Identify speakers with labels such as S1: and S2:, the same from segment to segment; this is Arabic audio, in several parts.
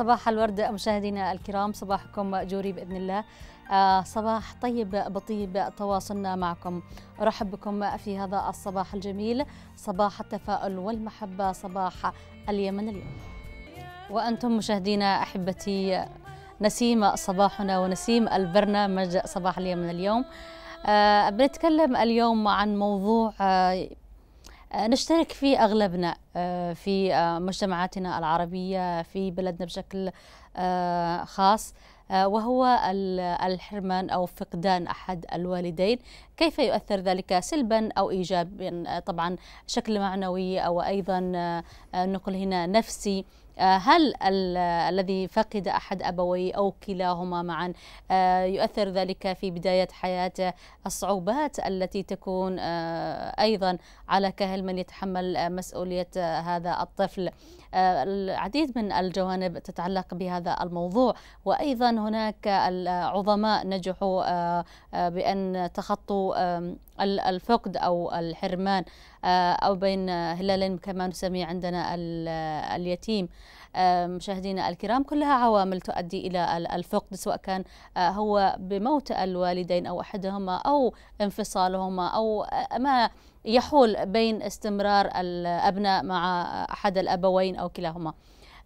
S1: صباح الورد مشاهدينا الكرام صباحكم جوري باذن الله آه، صباح طيب بطيب تواصلنا معكم ارحب بكم في هذا الصباح الجميل صباح التفاؤل والمحبه صباح اليمن اليوم وانتم مشاهدينا احبتي نسيم صباحنا ونسيم البرنامج صباح اليمن اليوم آه، بنتكلم اليوم عن موضوع آه، آه، نشترك فيه أغلبنا آه، في آه، مجتمعاتنا العربية في بلدنا بشكل خاص وهو الحرمان أو فقدان أحد الوالدين كيف يؤثر ذلك سلبا أو إيجابا طبعا شكل معنوي أو أيضا نقول هنا نفسي آه، هل الذي فقد أحد أبويه أو كلاهما معا آه، يؤثر ذلك في بداية حياته الصعوبات التي تكون آه، أيضا على كاهل من يتحمل مسؤولية هذا الطفل العديد من الجوانب تتعلق بهذا الموضوع وأيضا هناك العظماء نجحوا آه، آه، بأن تخطوا الفقد أو الحرمان آه، أو بين هلالين كما نسميه عندنا اليتيم مشاهدينا الكرام كلها عوامل تؤدي إلى الفقد سواء كان هو بموت الوالدين أو أحدهما أو انفصالهما أو ما يحول بين استمرار الأبناء مع أحد الأبوين أو كلاهما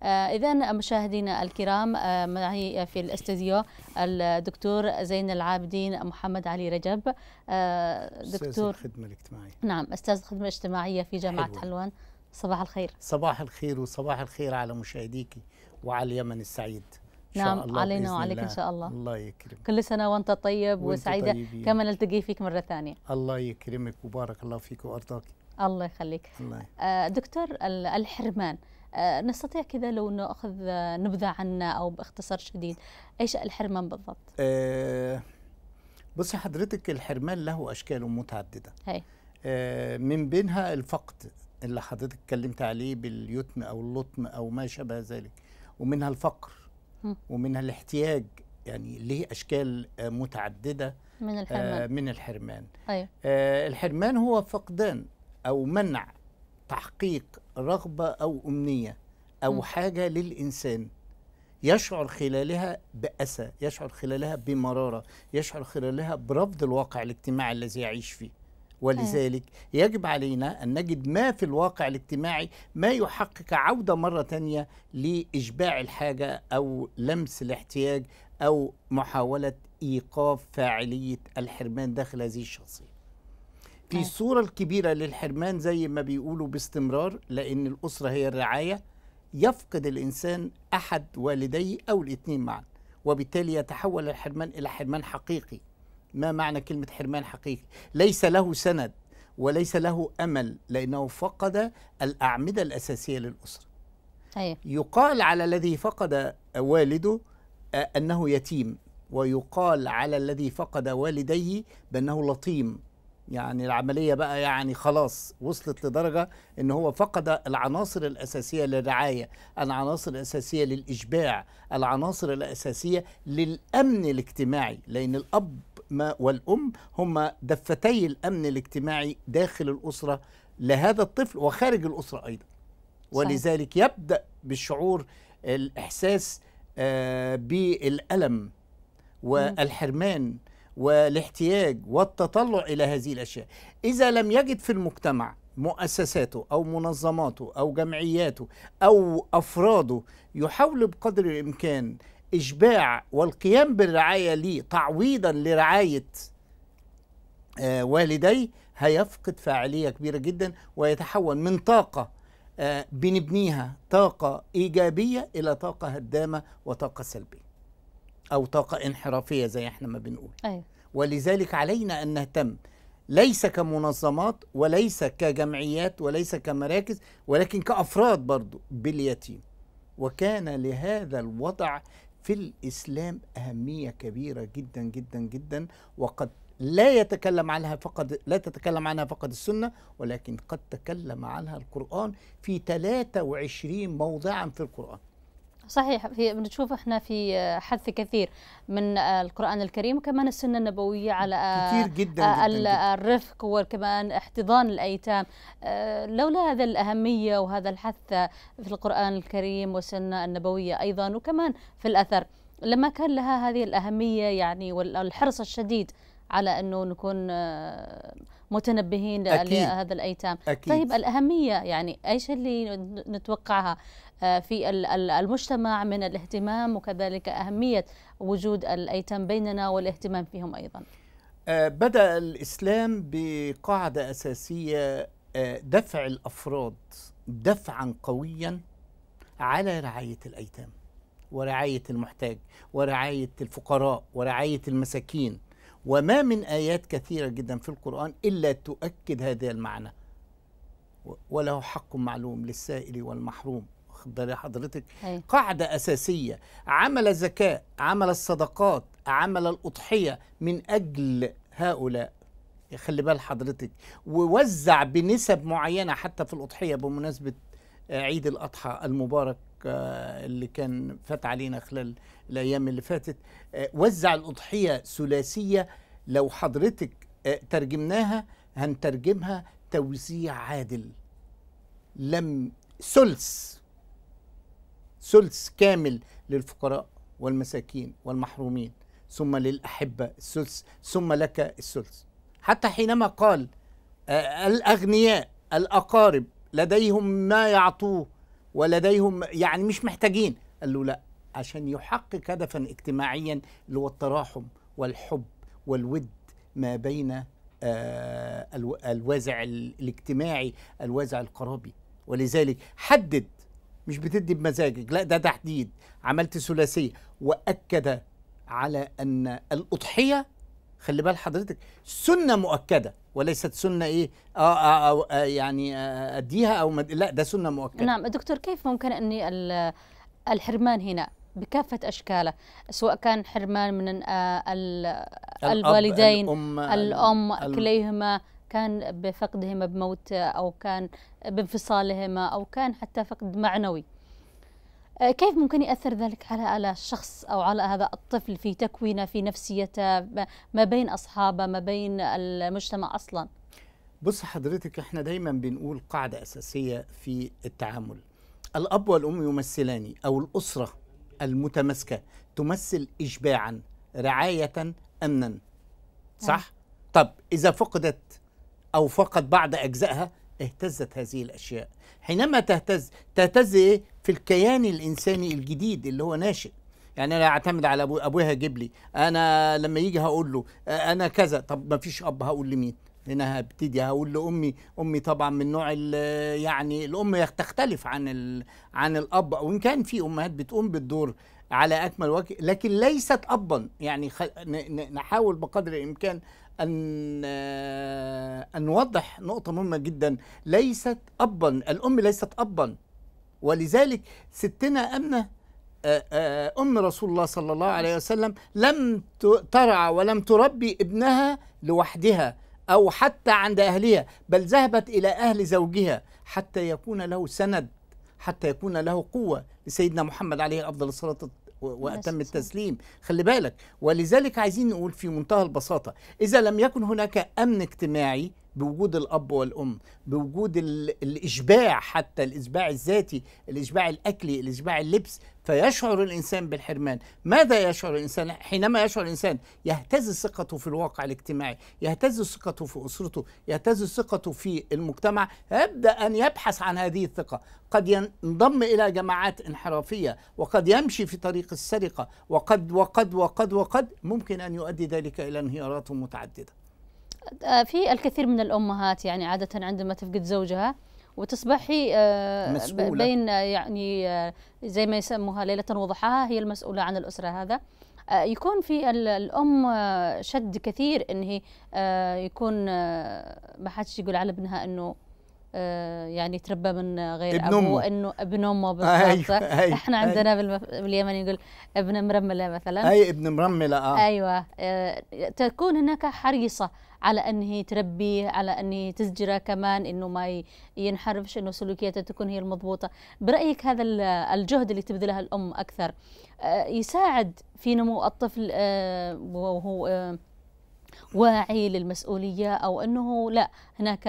S1: آه، إذا مشاهدينا الكرام آه، معي في الاستديو الدكتور زين العابدين محمد علي رجب آه، دكتور أستاذ الخدمة الاجتماعية نعم أستاذ الخدمة الاجتماعية في جامعة حلوان صباح الخير
S2: صباح الخير وصباح الخير على مشاهديك وعلى اليمن السعيد نعم الله علينا وعليك الله. ان شاء الله الله يكرمك كل
S1: سنه وانت طيب وانت وسعيده طيبين. كما نلتقي فيك مره ثانيه
S2: الله يكرمك وبارك الله فيك وارضاك الله يخليك الله.
S1: آه، دكتور الحرمان آه، نستطيع كذا لو ناخذ آه، نبذه عنه او باختصار شديد ايش الحرمان بالضبط
S2: آه بصي حضرتك الحرمان له اشكال متعدده هي. آه من بينها الفقد اللي حضرتك اتكلمت عليه باليتم او اللطم او ما شابه ذلك ومنها الفقر ومنها الاحتياج يعني ليه اشكال آه، متعدده من آه، الحرمان من الحرمان أيوة. آه، الحرمان هو فقدان او منع تحقيق رغبه او امنيه او م. حاجه للانسان يشعر خلالها باسى يشعر خلالها بمراره يشعر خلالها برفض الواقع الاجتماعي الذي يعيش فيه إيه. ولذلك يجب علينا أن نجد ما في الواقع الاجتماعي ما يحقق عودة مرة تانية لإشباع الحاجة أو لمس الاحتياج أو محاولة إيقاف فاعلية الحرمان داخل هذه الشخصية في الصورة إيه. الكبيرة للحرمان زي ما بيقولوا باستمرار لأن الأسرة هي الرعاية يفقد الإنسان أحد والديه أو الاثنين معا وبالتالي يتحول الحرمان إلى حرمان حقيقي ما معنى كلمة حرمان حقيقي ليس له سند وليس له أمل لأنه فقد الأعمدة الأساسية للأسرة هي. يقال على الذي فقد والده آه، أنه يتيم ويقال على الذي فقد والديه بأنه لطيم يعني العملية بقى يعني خلاص وصلت لدرجة إن هو فقد العناصر الأساسية للرعاية العناصر الأساسية للإشباع العناصر الأساسية للأمن الاجتماعي لأن الأب ما والأم هما دفتي الأمن الاجتماعي داخل الأسرة لهذا الطفل وخارج الأسرة أيضا ولذلك يبدأ بالشعور الإحساس آه، بالألم والحرمان والاحتياج والتطلع إلى هذه الأشياء إذا لم يجد في المجتمع مؤسساته أو منظماته أو جمعياته أو أفراده يحاول بقدر الإمكان إشباع والقيام بالرعاية ليه تعويضا لرعاية آه، والدي والديه هيفقد فاعلية كبيرة جدا ويتحول من طاقة آه، بنبنيها طاقة إيجابية إلى طاقة هدامة وطاقة سلبية أو طاقة انحرافية زي احنا ما بنقول أيوة. ولذلك علينا أن نهتم ليس كمنظمات وليس كجمعيات وليس كمراكز ولكن كأفراد برضو باليتيم وكان لهذا الوضع في الإسلام أهمية كبيرة جدا جدا جدا وقد لا يتكلم عنها فقد لا تتكلم عنها فقد السنة ولكن قد تكلم عنها القرآن في 23 موضعا في القرآن
S1: صحيح في بنشوف احنا في آه، حث كثير من آه، القران الكريم وكمان السنه النبويه على آه، كثير
S2: جدا, جداً
S1: الرفق وكمان احتضان الايتام لولا هذا الاهميه وهذا الحث في القران الكريم والسنه النبويه ايضا وكمان في الاثر لما كان لها هذه الاهميه يعني والحرص الشديد على انه نكون متنبهين أكيد لهذا الايتام أكيد طيب الاهميه يعني ايش اللي نتوقعها آه، في المجتمع من الاهتمام وكذلك أهمية وجود الأيتام بيننا والاهتمام فيهم أيضا
S2: آه، بدأ الإسلام بقاعدة أساسية آه، دفع الأفراد دفعا قويا على رعاية الأيتام ورعاية المحتاج ورعاية الفقراء ورعاية المساكين وما من آيات كثيرة جدا في القرآن إلا تؤكد هذا المعنى وله حق معلوم للسائل والمحروم واخد بالي حضرتك هي. إيه. قاعده اساسيه عمل الزكاه عمل الصدقات عمل الاضحيه من اجل هؤلاء خلي بال حضرتك ووزع بنسب معينه حتى في الاضحيه بمناسبه عيد الاضحى المبارك آه، اللي كان فات علينا خلال الايام اللي فاتت آه، وزع الاضحيه ثلاثيه لو حضرتك آه، ترجمناها هنترجمها توزيع عادل لم ثلث ثلث كامل للفقراء والمساكين والمحرومين ثم للأحبة الثلث ثم لك الثلث حتى حينما قال آه، الأغنياء الأقارب لديهم ما يعطوه ولديهم يعني مش محتاجين قال له لا عشان يحقق هدفا اجتماعيا اللي هو التراحم والحب والود ما بين آه، الوازع الاجتماعي الوازع القرابي ولذلك حدد مش بتدي بمزاجك لا ده تحديد عملت ثلاثيه واكد على ان الاضحيه خلي بال حضرتك سنه مؤكده وليست سنه ايه اه, آه, آه, آه يعني آه اديها او مد... لا ده سنه مؤكده نعم
S1: دكتور كيف ممكن اني الحرمان هنا بكافة أشكاله سواء كان حرمان من آه، الوالدين الأب الأم, الأم كليهما كان بفقدهما بموت أو كان بانفصالهما أو كان حتى فقد معنوي آه، كيف ممكن يأثر ذلك على الشخص أو على هذا الطفل في تكوينه في نفسيته ما بين أصحابه ما بين المجتمع
S2: أصلا بص حضرتك احنا دايما بنقول قاعدة أساسية في التعامل الأب والأم يمثلان أو الأسرة المتماسكة تمثل إشباعا رعاية أمنا صح؟ نعم. طب إذا فقدت أو فقط بعض أجزائها اهتزت هذه الأشياء حينما تهتز تهتز إيه؟ في الكيان الإنساني الجديد اللي هو ناشئ يعني انا اعتمد على ابويا هيجيب لي انا لما يجي هقول له انا كذا طب ما فيش اب هقول لمين هنا هبتدي هقول لامي امي طبعا من نوع يعني الام تختلف عن عن الاب وان كان في امهات بتقوم بالدور على اكمل وجه لكن ليست ابا يعني خ... نحاول بقدر الامكان ان آه، ان نوضح نقطه مهمه جدا ليست ابا الام ليست ابا ولذلك ستنا امنه آه، آه، ام رسول الله صلى الله عليه وسلم لم ترعى ولم تربي ابنها لوحدها أو حتى عند أهلها بل ذهبت إلى أهل زوجها حتى يكون له سند حتى يكون له قوة لسيدنا محمد عليه أفضل الصلاة وأتم التسليم خلي بالك ولذلك عايزين نقول في منتهى البساطة إذا لم يكن هناك أمن اجتماعي بوجود الاب والام بوجود الاشباع حتى الاشباع الذاتي الاشباع الاكلي الاشباع اللبس فيشعر الانسان بالحرمان ماذا يشعر الانسان حينما يشعر الانسان يهتز ثقته في الواقع الاجتماعي يهتز ثقته في اسرته يهتز ثقته في المجتمع يبدا ان يبحث عن هذه الثقه قد ينضم الى جماعات انحرافيه وقد يمشي في طريق السرقه وقد وقد وقد وقد ممكن ان يؤدي ذلك الى انهيارات متعدده
S1: آه، في الكثير من الامهات يعني عاده عندما تفقد زوجها وتصبحي آه، مسؤولة. بين آه، يعني آه، زي ما يسموها ليلة وضحاها هي المسؤولة عن الأسرة هذا يكون في الأم شد كثير إن هي يكون ما حدش يقول على ابنها إنه يعني تربى من غير ابن امه انه ابن امه بالضبط احنا عندنا أيوة باليمن يقول ابن مرمله مثلا اي ابن
S2: مرمله آه.
S1: ايوه تكون هناك حريصه على أن هي تربيه على أن هي تزجره كمان أنه ما ينحرفش أنه سلوكياته تكون هي المضبوطة برأيك هذا الجهد اللي تبذله الأم أكثر آه، يساعد في نمو الطفل آه، وهو آه، واعي للمسؤولية أو أنه لا هناك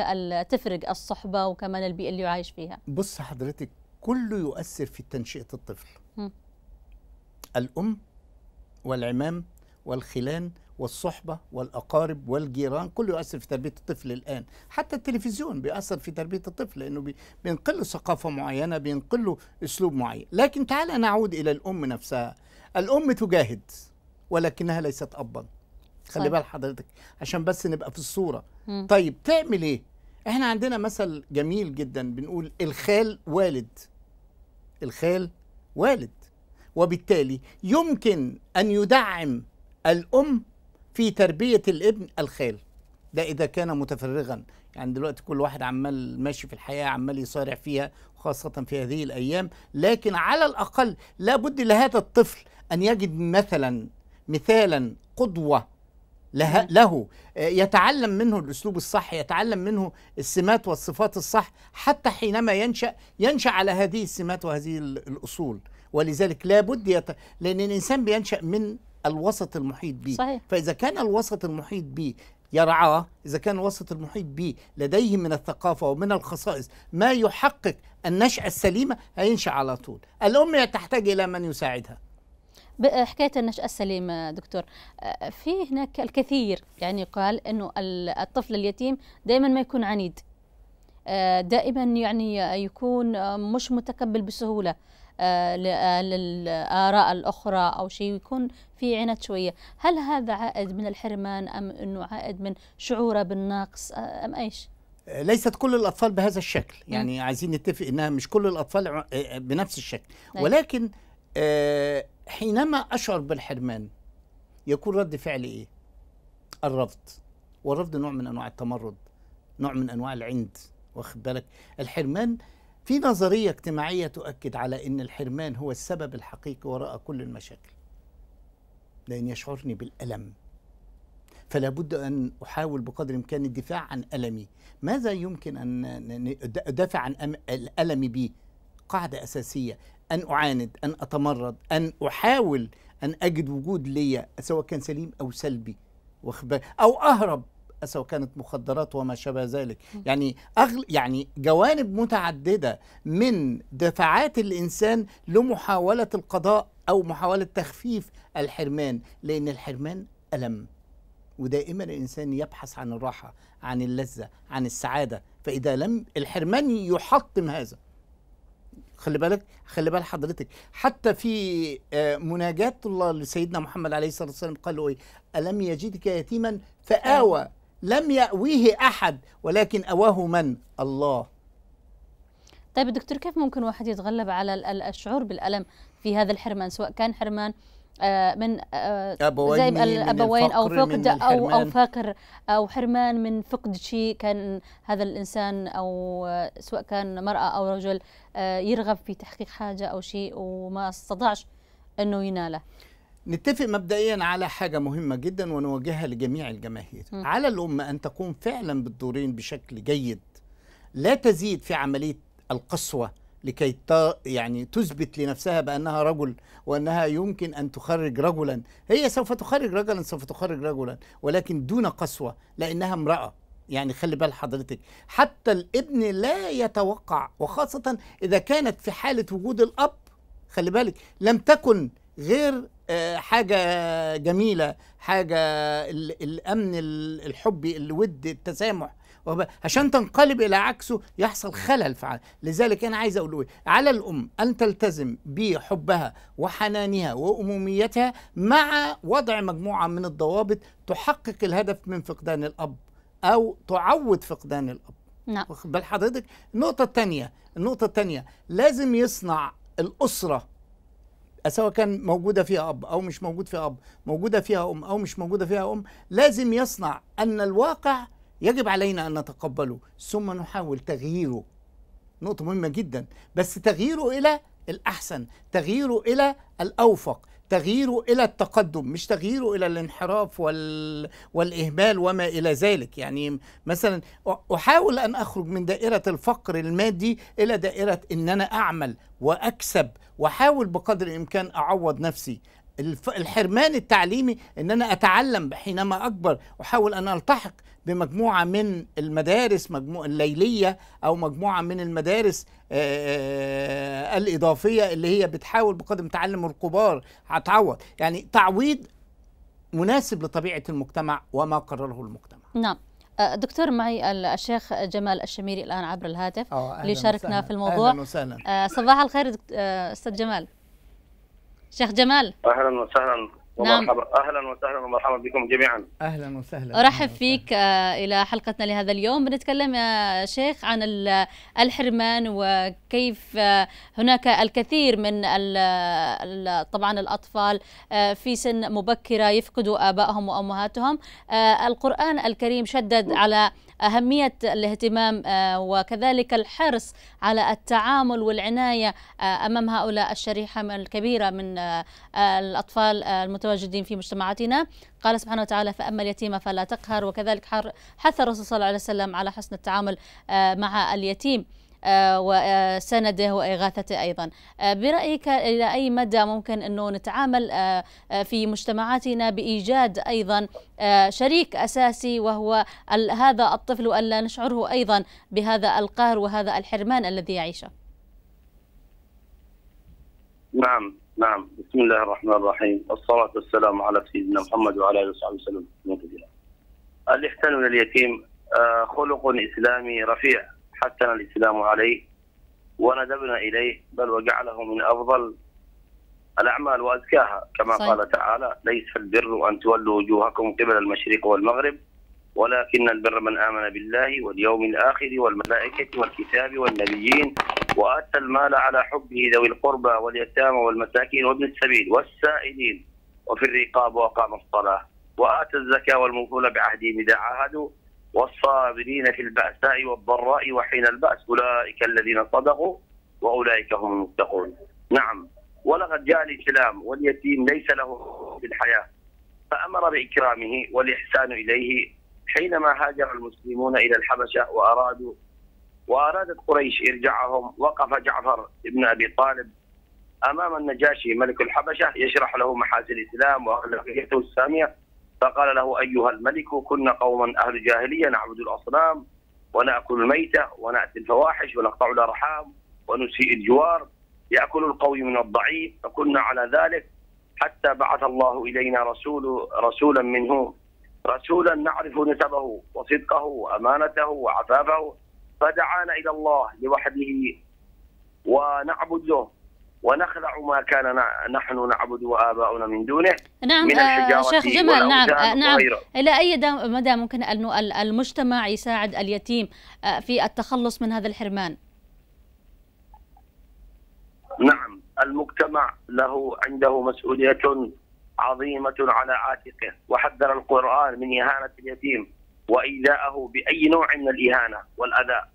S1: تفرق الصحبة وكمان البيئة اللي عايش فيها
S2: بص حضرتك كله يؤثر في تنشئة الطفل م. الأم والعمام والخلان والصحبة والأقارب والجيران كله يؤثر في تربية الطفل الآن حتى التلفزيون بيأثر في تربية الطفل لأنه بينقل ثقافة معينة بينقل أسلوب معين لكن تعال نعود إلى الأم نفسها الأم تجاهد ولكنها ليست أبا خلي بال حضرتك عشان بس نبقى في الصورة م. طيب تعمل إيه احنا عندنا مثل جميل جدا بنقول الخال والد الخال والد وبالتالي يمكن أن يدعم الأم في تربية الابن الخال ده إذا كان متفرغا يعني دلوقتي كل واحد عمال ماشي في الحياة عمال يصارع فيها خاصة في هذه الأيام لكن على الأقل لابد لهذا الطفل أن يجد مثلا مثالا قدوة له, له يتعلم منه الأسلوب الصح يتعلم منه السمات والصفات الصح حتى حينما ينشأ ينشأ على هذه السمات وهذه الأصول ولذلك لابد يت... لأن الإنسان بينشأ من الوسط المحيط به صحيح. فإذا كان الوسط المحيط به يرعاه إذا كان الوسط المحيط به لديه من الثقافة ومن الخصائص ما يحقق النشأة السليمة هينشأ على طول الأم تحتاج إلى من يساعدها
S1: حكاية النشأة السليمة دكتور آه، في هناك الكثير يعني قال أنه الطفل اليتيم دائما ما يكون عنيد آه، دائما يعني يكون آه، مش متقبل بسهولة آه، آه، للآراء الأخرى أو شيء يكون في عناد شوية هل هذا عائد من الحرمان أم أنه عائد من شعوره بالنقص آه، أم أيش؟
S2: ليست كل الاطفال بهذا الشكل يعني م. عايزين نتفق انها مش كل الاطفال بنفس الشكل نعم. ولكن حينما اشعر بالحرمان يكون رد فعلي ايه الرفض والرفض نوع من انواع التمرد نوع من انواع العند واخد بالك الحرمان في نظريه اجتماعيه تؤكد على ان الحرمان هو السبب الحقيقي وراء كل المشاكل لان يشعرني بالالم فلا بد ان احاول بقدر الامكان الدفاع عن المي ماذا يمكن ان ادافع عن الألم به قاعده اساسيه ان اعاند ان اتمرد ان احاول ان اجد وجود ليا سواء كان سليم او سلبي او اهرب سواء كانت مخدرات وما شابه ذلك يعني أغل يعني جوانب متعدده من دفعات الانسان لمحاوله القضاء او محاوله تخفيف الحرمان لان الحرمان الم ودائما الانسان يبحث عن الراحه عن اللذه عن السعاده فاذا لم الحرمان يحطم هذا خلي بالك خلي بال حضرتك حتى في آه، مناجاة الله لسيدنا محمد عليه الصلاة والسلام قال له إيه ألم يجدك يتيما فآوى لم يأويه أحد ولكن أواه من؟ الله
S1: طيب دكتور كيف ممكن واحد يتغلب على الشعور بالألم في هذا الحرمان سواء كان حرمان آه، من آه، أبوين زي الأبوين أو فقد أو أو فقر أو حرمان من فقد شيء كان هذا الإنسان أو آه، سواء كان مرأة أو رجل يرغب في تحقيق حاجة أو شيء وما استطاعش أنه يناله
S2: نتفق مبدئيا على حاجة مهمة جدا ونوجهها لجميع الجماهير م. على الأمة أن تقوم فعلا بالدورين بشكل جيد لا تزيد في عملية القسوة لكي يعني تثبت لنفسها بأنها رجل وأنها يمكن أن تخرج رجلا هي سوف تخرج رجلا سوف تخرج رجلا ولكن دون قسوة لأنها امرأة يعني خلي بال حضرتك حتى الابن لا يتوقع وخاصة إذا كانت في حالة وجود الأب خلي بالك لم تكن غير آه، حاجة جميلة حاجة الأمن الحبي الود التسامح عشان تنقلب إلى عكسه يحصل خلل فعلا لذلك أنا عايز أقول على الأم أن تلتزم بحبها وحنانها وأموميتها مع وضع مجموعة من الضوابط تحقق الهدف من فقدان الأب أو تعوض فقدان الأب نعم بل حضرتك النقطة الثانية النقطة الثانية لازم يصنع الأسرة سواء كان موجوده فيها اب او مش موجود فيها اب موجوده فيها ام او مش موجوده فيها ام لازم يصنع ان الواقع يجب علينا ان نتقبله ثم نحاول تغييره نقطه مهمه جدا بس تغييره الى الاحسن تغييره الى الاوفق تغييره الى التقدم مش تغييره الى الانحراف وال... والاهمال وما الى ذلك يعني مثلا احاول ان اخرج من دائره الفقر المادي الى دائره ان انا اعمل واكسب واحاول بقدر الامكان اعوض نفسي الحرمان التعليمي ان انا اتعلم حينما اكبر احاول ان التحق بمجموعه من المدارس مجموعه الليليه او مجموعه من المدارس الاضافيه اللي هي بتحاول بقدم تعلم الكبار هتعوض يعني تعويض مناسب لطبيعه المجتمع وما قرره المجتمع
S1: نعم آه، دكتور معي الشيخ جمال الشميري الان عبر الهاتف آه، ليشاركنا في الموضوع أهلا وسهلا. آه، صباح الخير استاذ جمال شيخ جمال
S3: اهلا وسهلا نعم. ومرحبا نعم. اهلا وسهلا ومرحبا بكم جميعا اهلا وسهلا ارحب
S1: فيك آه، الى حلقتنا لهذا اليوم بنتكلم يا شيخ عن الحرمان وكيف آه، هناك الكثير من طبعا الاطفال آه، في سن مبكره يفقدوا ابائهم وامهاتهم القران الكريم شدد على أهمية الاهتمام آه، وكذلك الحرص على التعامل والعناية آه، أمام هؤلاء الشريحة الكبيرة من آه، الأطفال المتواجدين في مجتمعاتنا قال سبحانه وتعالى فأما اليتيمة فلا تقهر وكذلك حث الرسول صلى الله عليه وسلم على حسن التعامل مع اليتيم آه، وسنده وإغاثته أيضا آه، برأيك إلى أي مدى ممكن أنه نتعامل آه، في مجتمعاتنا بإيجاد أيضا شريك أساسي وهو هذا الطفل وألا نشعره أيضا بهذا القهر وهذا الحرمان الذي يعيشه
S3: نعم نعم بسم الله الرحمن الرحيم والصلاة والسلام على سيدنا محمد وعلى آله وصحبه وسلم الإحسان إلى اليتيم خلق إسلامي رفيع حسن الإسلام عليه وندبنا إليه بل وجعله من أفضل الأعمال وأزكاها كما صحيح. قال تعالى ليس البر أن تولوا وجوهكم قبل المشرق والمغرب ولكن البر من آمن بالله واليوم الآخر والملائكة والكتاب والنبيين وآتى المال على حبه ذوي القربى واليتامى والمساكين وابن السبيل والسائلين وفي الرقاب وأقام الصلاة وآتى الزكاة والموصول بعهدهم إذا عاهدوا والصابرين في البأساء والضراء وحين البأس أولئك الذين صدقوا وأولئك هم المتقون نعم ولقد جاء الإسلام واليتيم ليس له في الحياة فأمر بإكرامه والإحسان إليه حينما هاجر المسلمون إلى الحبشة وأرادوا وأرادت قريش إرجاعهم وقف جعفر ابن أبي طالب أمام النجاشي ملك الحبشة يشرح له محاسن الإسلام وأخلاقيته السامية فقال له أيها الملك كنا قوما أهل جاهلية نعبد الأصنام ونأكل الميتة ونأتي الفواحش ونقطع الأرحام ونسيء الجوار يأكل القوي من الضعيف فكنا على ذلك حتى بعث الله إلينا رسول رسولا منه رسولا نعرف نسبه وصدقه وأمانته وعفافه فدعانا إلى الله لوحده ونعبد له ونخلع ما كان نحن نعبد واباؤنا من دونه نعم من آه، الحجارة شيخ جمال نعم آه، نعم
S1: الى اي مدى ممكن انه المجتمع يساعد اليتيم آه، في التخلص من هذا الحرمان؟
S3: نعم المجتمع له عنده مسؤوليه عظيمه على عاتقه وحذر القران من اهانه اليتيم وايذائه باي نوع من الاهانه والاذى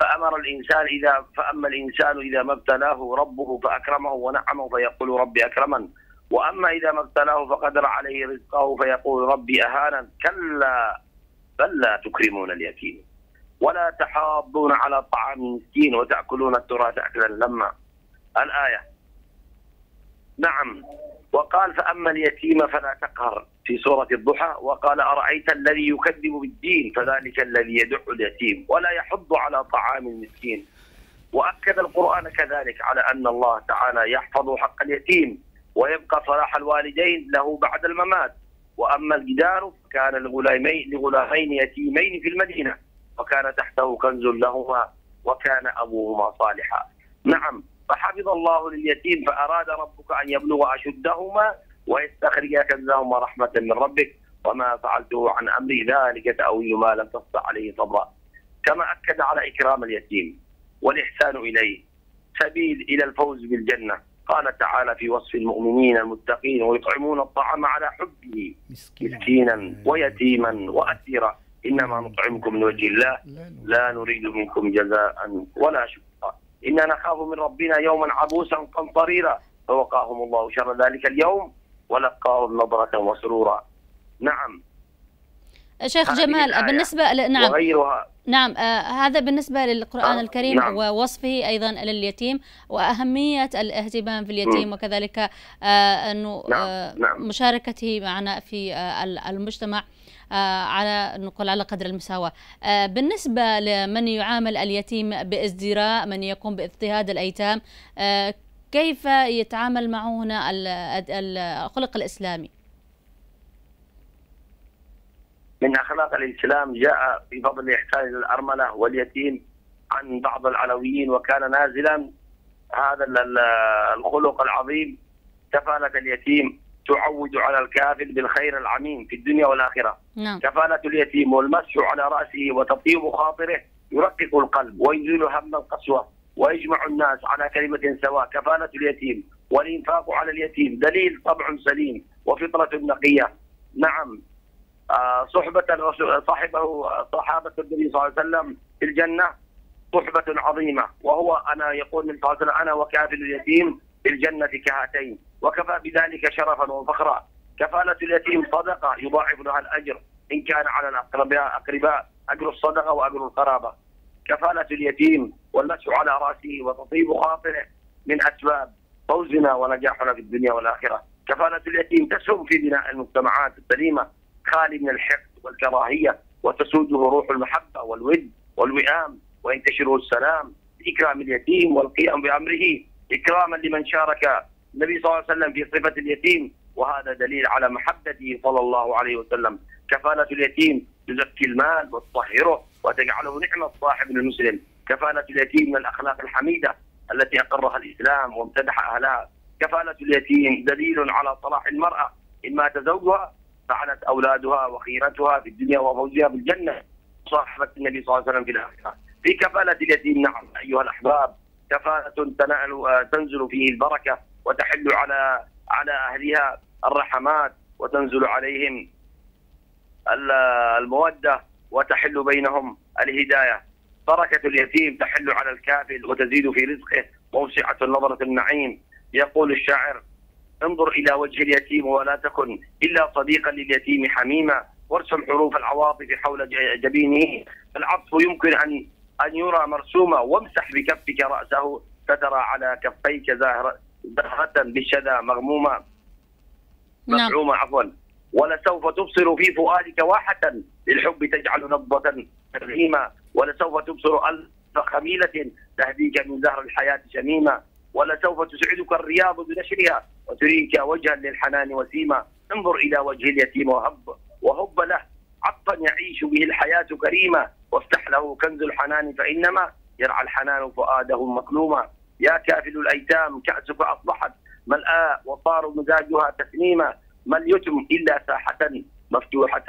S3: فأمر الإنسان إذا فأما الإنسان إذا ما ابتلاه ربه فأكرمه ونعمه فيقول ربي أكرمن وأما إذا ما ابتلاه فقدر عليه رزقه فيقول ربي أهانا كلا بل لا تكرمون اليتيم ولا تحاضون على طعام المسكين وتأكلون التراث أكلا لما الآية نعم وقال فأما اليتيم فلا تقهر في سورة الضحى وقال أرأيت الذي يكذب بالدين فذلك الذي يدع اليتيم ولا يحض على طعام المسكين وأكد القرآن كذلك على أن الله تعالى يحفظ حق اليتيم ويبقى صلاح الوالدين له بعد الممات وأما الجدار كان لغلامين, لغلامين يتيمين في المدينة وكان تحته كنز لهما وكان أبوهما صالحا نعم فحفظ الله لليتيم فأراد ربك أن يبلغ أشدهما ويستخرج كنزهما رحمة من ربك وما فعلته عن أمري ذلك تأويل ما لم تستطع عليه صبرا كما أكد على إكرام اليتيم والإحسان إليه سبيل إلى الفوز بالجنة قال تعالى في وصف المؤمنين المتقين ويطعمون الطعام على حبه مسكينا ويتيما وأسيرا إنما نطعمكم من وجه الله لا نريد منكم جزاء ولا شكرا إنا نخاف من ربنا يوما عبوسا قمطريرا فوقاهم الله شر ذلك اليوم ولقاهم نظرة وسرورا نعم
S1: شيخ جمال بالنسبة ل... نعم وغيرها نعم آه هذا بالنسبة للقرآن آه الكريم نعم. ووصفه أيضا لليتيم وأهمية الاهتمام في اليتيم م. وكذلك آه أنه آه، نعم. آه نعم. مشاركته معنا في آه المجتمع آه على نقول على قدر المساواة آه بالنسبة لمن يعامل اليتيم بازدراء من يقوم باضطهاد الأيتام آه كيف يتعامل معه هنا الخلق الإسلامي
S3: من أخلاق الإسلام جاء في فضل الإحسان إلى الأرملة واليتيم عن بعض العلويين وكان نازلا هذا الخلق العظيم كفالة اليتيم تعود على الكافر بالخير العميم في الدنيا والآخرة نعم. كفالة اليتيم والمسح على رأسه وتطيب خاطره يرقق القلب ويزيل هم القسوة ويجمع الناس على كلمة سواء كفالة اليتيم والإنفاق على اليتيم دليل طبع سليم وفطرة نقية نعم آه، صحبة صاحبه صحابة النبي صلى الله عليه وسلم في الجنة صحبة عظيمة وهو أنا يقول النبي صلى الله عليه وسلم أنا وكافل اليتيم في الجنة كهاتين وكفى بذلك شرفا وفخرا كفالة اليتيم صدقة يضاعف لها الأجر إن كان على الأقرباء أقرباء أجر الصدقة وأجر القرابة كفالة اليتيم والمسح على رأسه وتطيب خاطره من أسباب فوزنا ونجاحنا في الدنيا والآخرة كفالة اليتيم تسهم في بناء المجتمعات السليمة خالي من الحقد والكراهية وتسوده روح المحبة والود والوئام وينتشره السلام إكرام اليتيم والقيام بأمره إكراما لمن شارك النبي صلى الله عليه وسلم في صفة اليتيم وهذا دليل على محبته صلى الله عليه وسلم كفالة اليتيم تزكي المال وتطهره وتجعله نعمة صاحب المسلم كفالة اليتيم من الأخلاق الحميدة التي أقرها الإسلام وامتدح أهلها كفالة اليتيم دليل على صلاح المرأة إما تزوجها فعلت أولادها وخيرتها في الدنيا وفوزها في الجنة صاحبة النبي صلى الله عليه وسلم في الآخرة في كفالة اليتيم نعم أيها الأحباب كفالة تنال تنزل فيه البركة وتحل على على أهلها الرحمات وتنزل عليهم الموده وتحل بينهم الهداية بركة اليتيم تحل على الكافل وتزيد في رزقه موسعة نظرة النعيم يقول الشاعر انظر إلى وجه اليتيم ولا تكن إلا صديقا لليتيم حميما وارسم حروف العواطف حول جبينه العطف يمكن أن أن يرى مرسوما وامسح بكفك رأسه فترى على كفيك زهرة بالشذا مغمومة نعم. مفعومة عفوا ولسوف تبصر في فؤادك واحة للحب تجعل نبضة ترغيما ولسوف تبصر ألف خميلة تهديك من زهر الحياة شميمة ولسوف تسعدك الرياض بنشرها وتريك وجها للحنان وسيما انظر إلى وجه اليتيم وهب وهب له عطا يعيش به الحياة كريمة وافتح له كنز الحنان فإنما يرعى الحنان فؤاده مكلوما يا كافل الأيتام كأسك أصبحت ملآ وصار مزاجها تسنيما ما اليتم إلا ساحة مفتوحة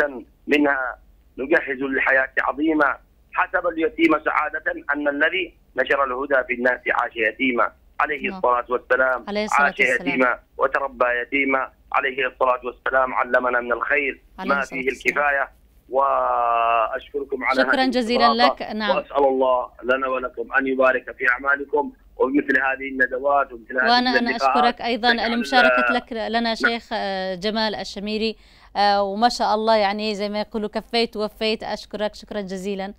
S3: منها نجهز للحياة عظيمة حسب اليتيم سعادة أن الذي نشر الهدى في الناس عاش يتيما عليه نعم. الصلاة والسلام عليه الصلاة عاش يتيما وتربى يتيما عليه الصلاة والسلام علمنا من الخير ما فيه الكفاية واشكركم على شكرا جزيلا لك نعم واسال الله لنا ولكم ان يبارك في اعمالكم ومثل هذه الندوات ومثل هذه وانا انا اشكرك ايضا لمشاركه لك
S1: لنا شيخ آه، جمال الشميري آه، وما شاء الله يعني زي ما يقولوا كفيت ووفيت اشكرك شكرا جزيلا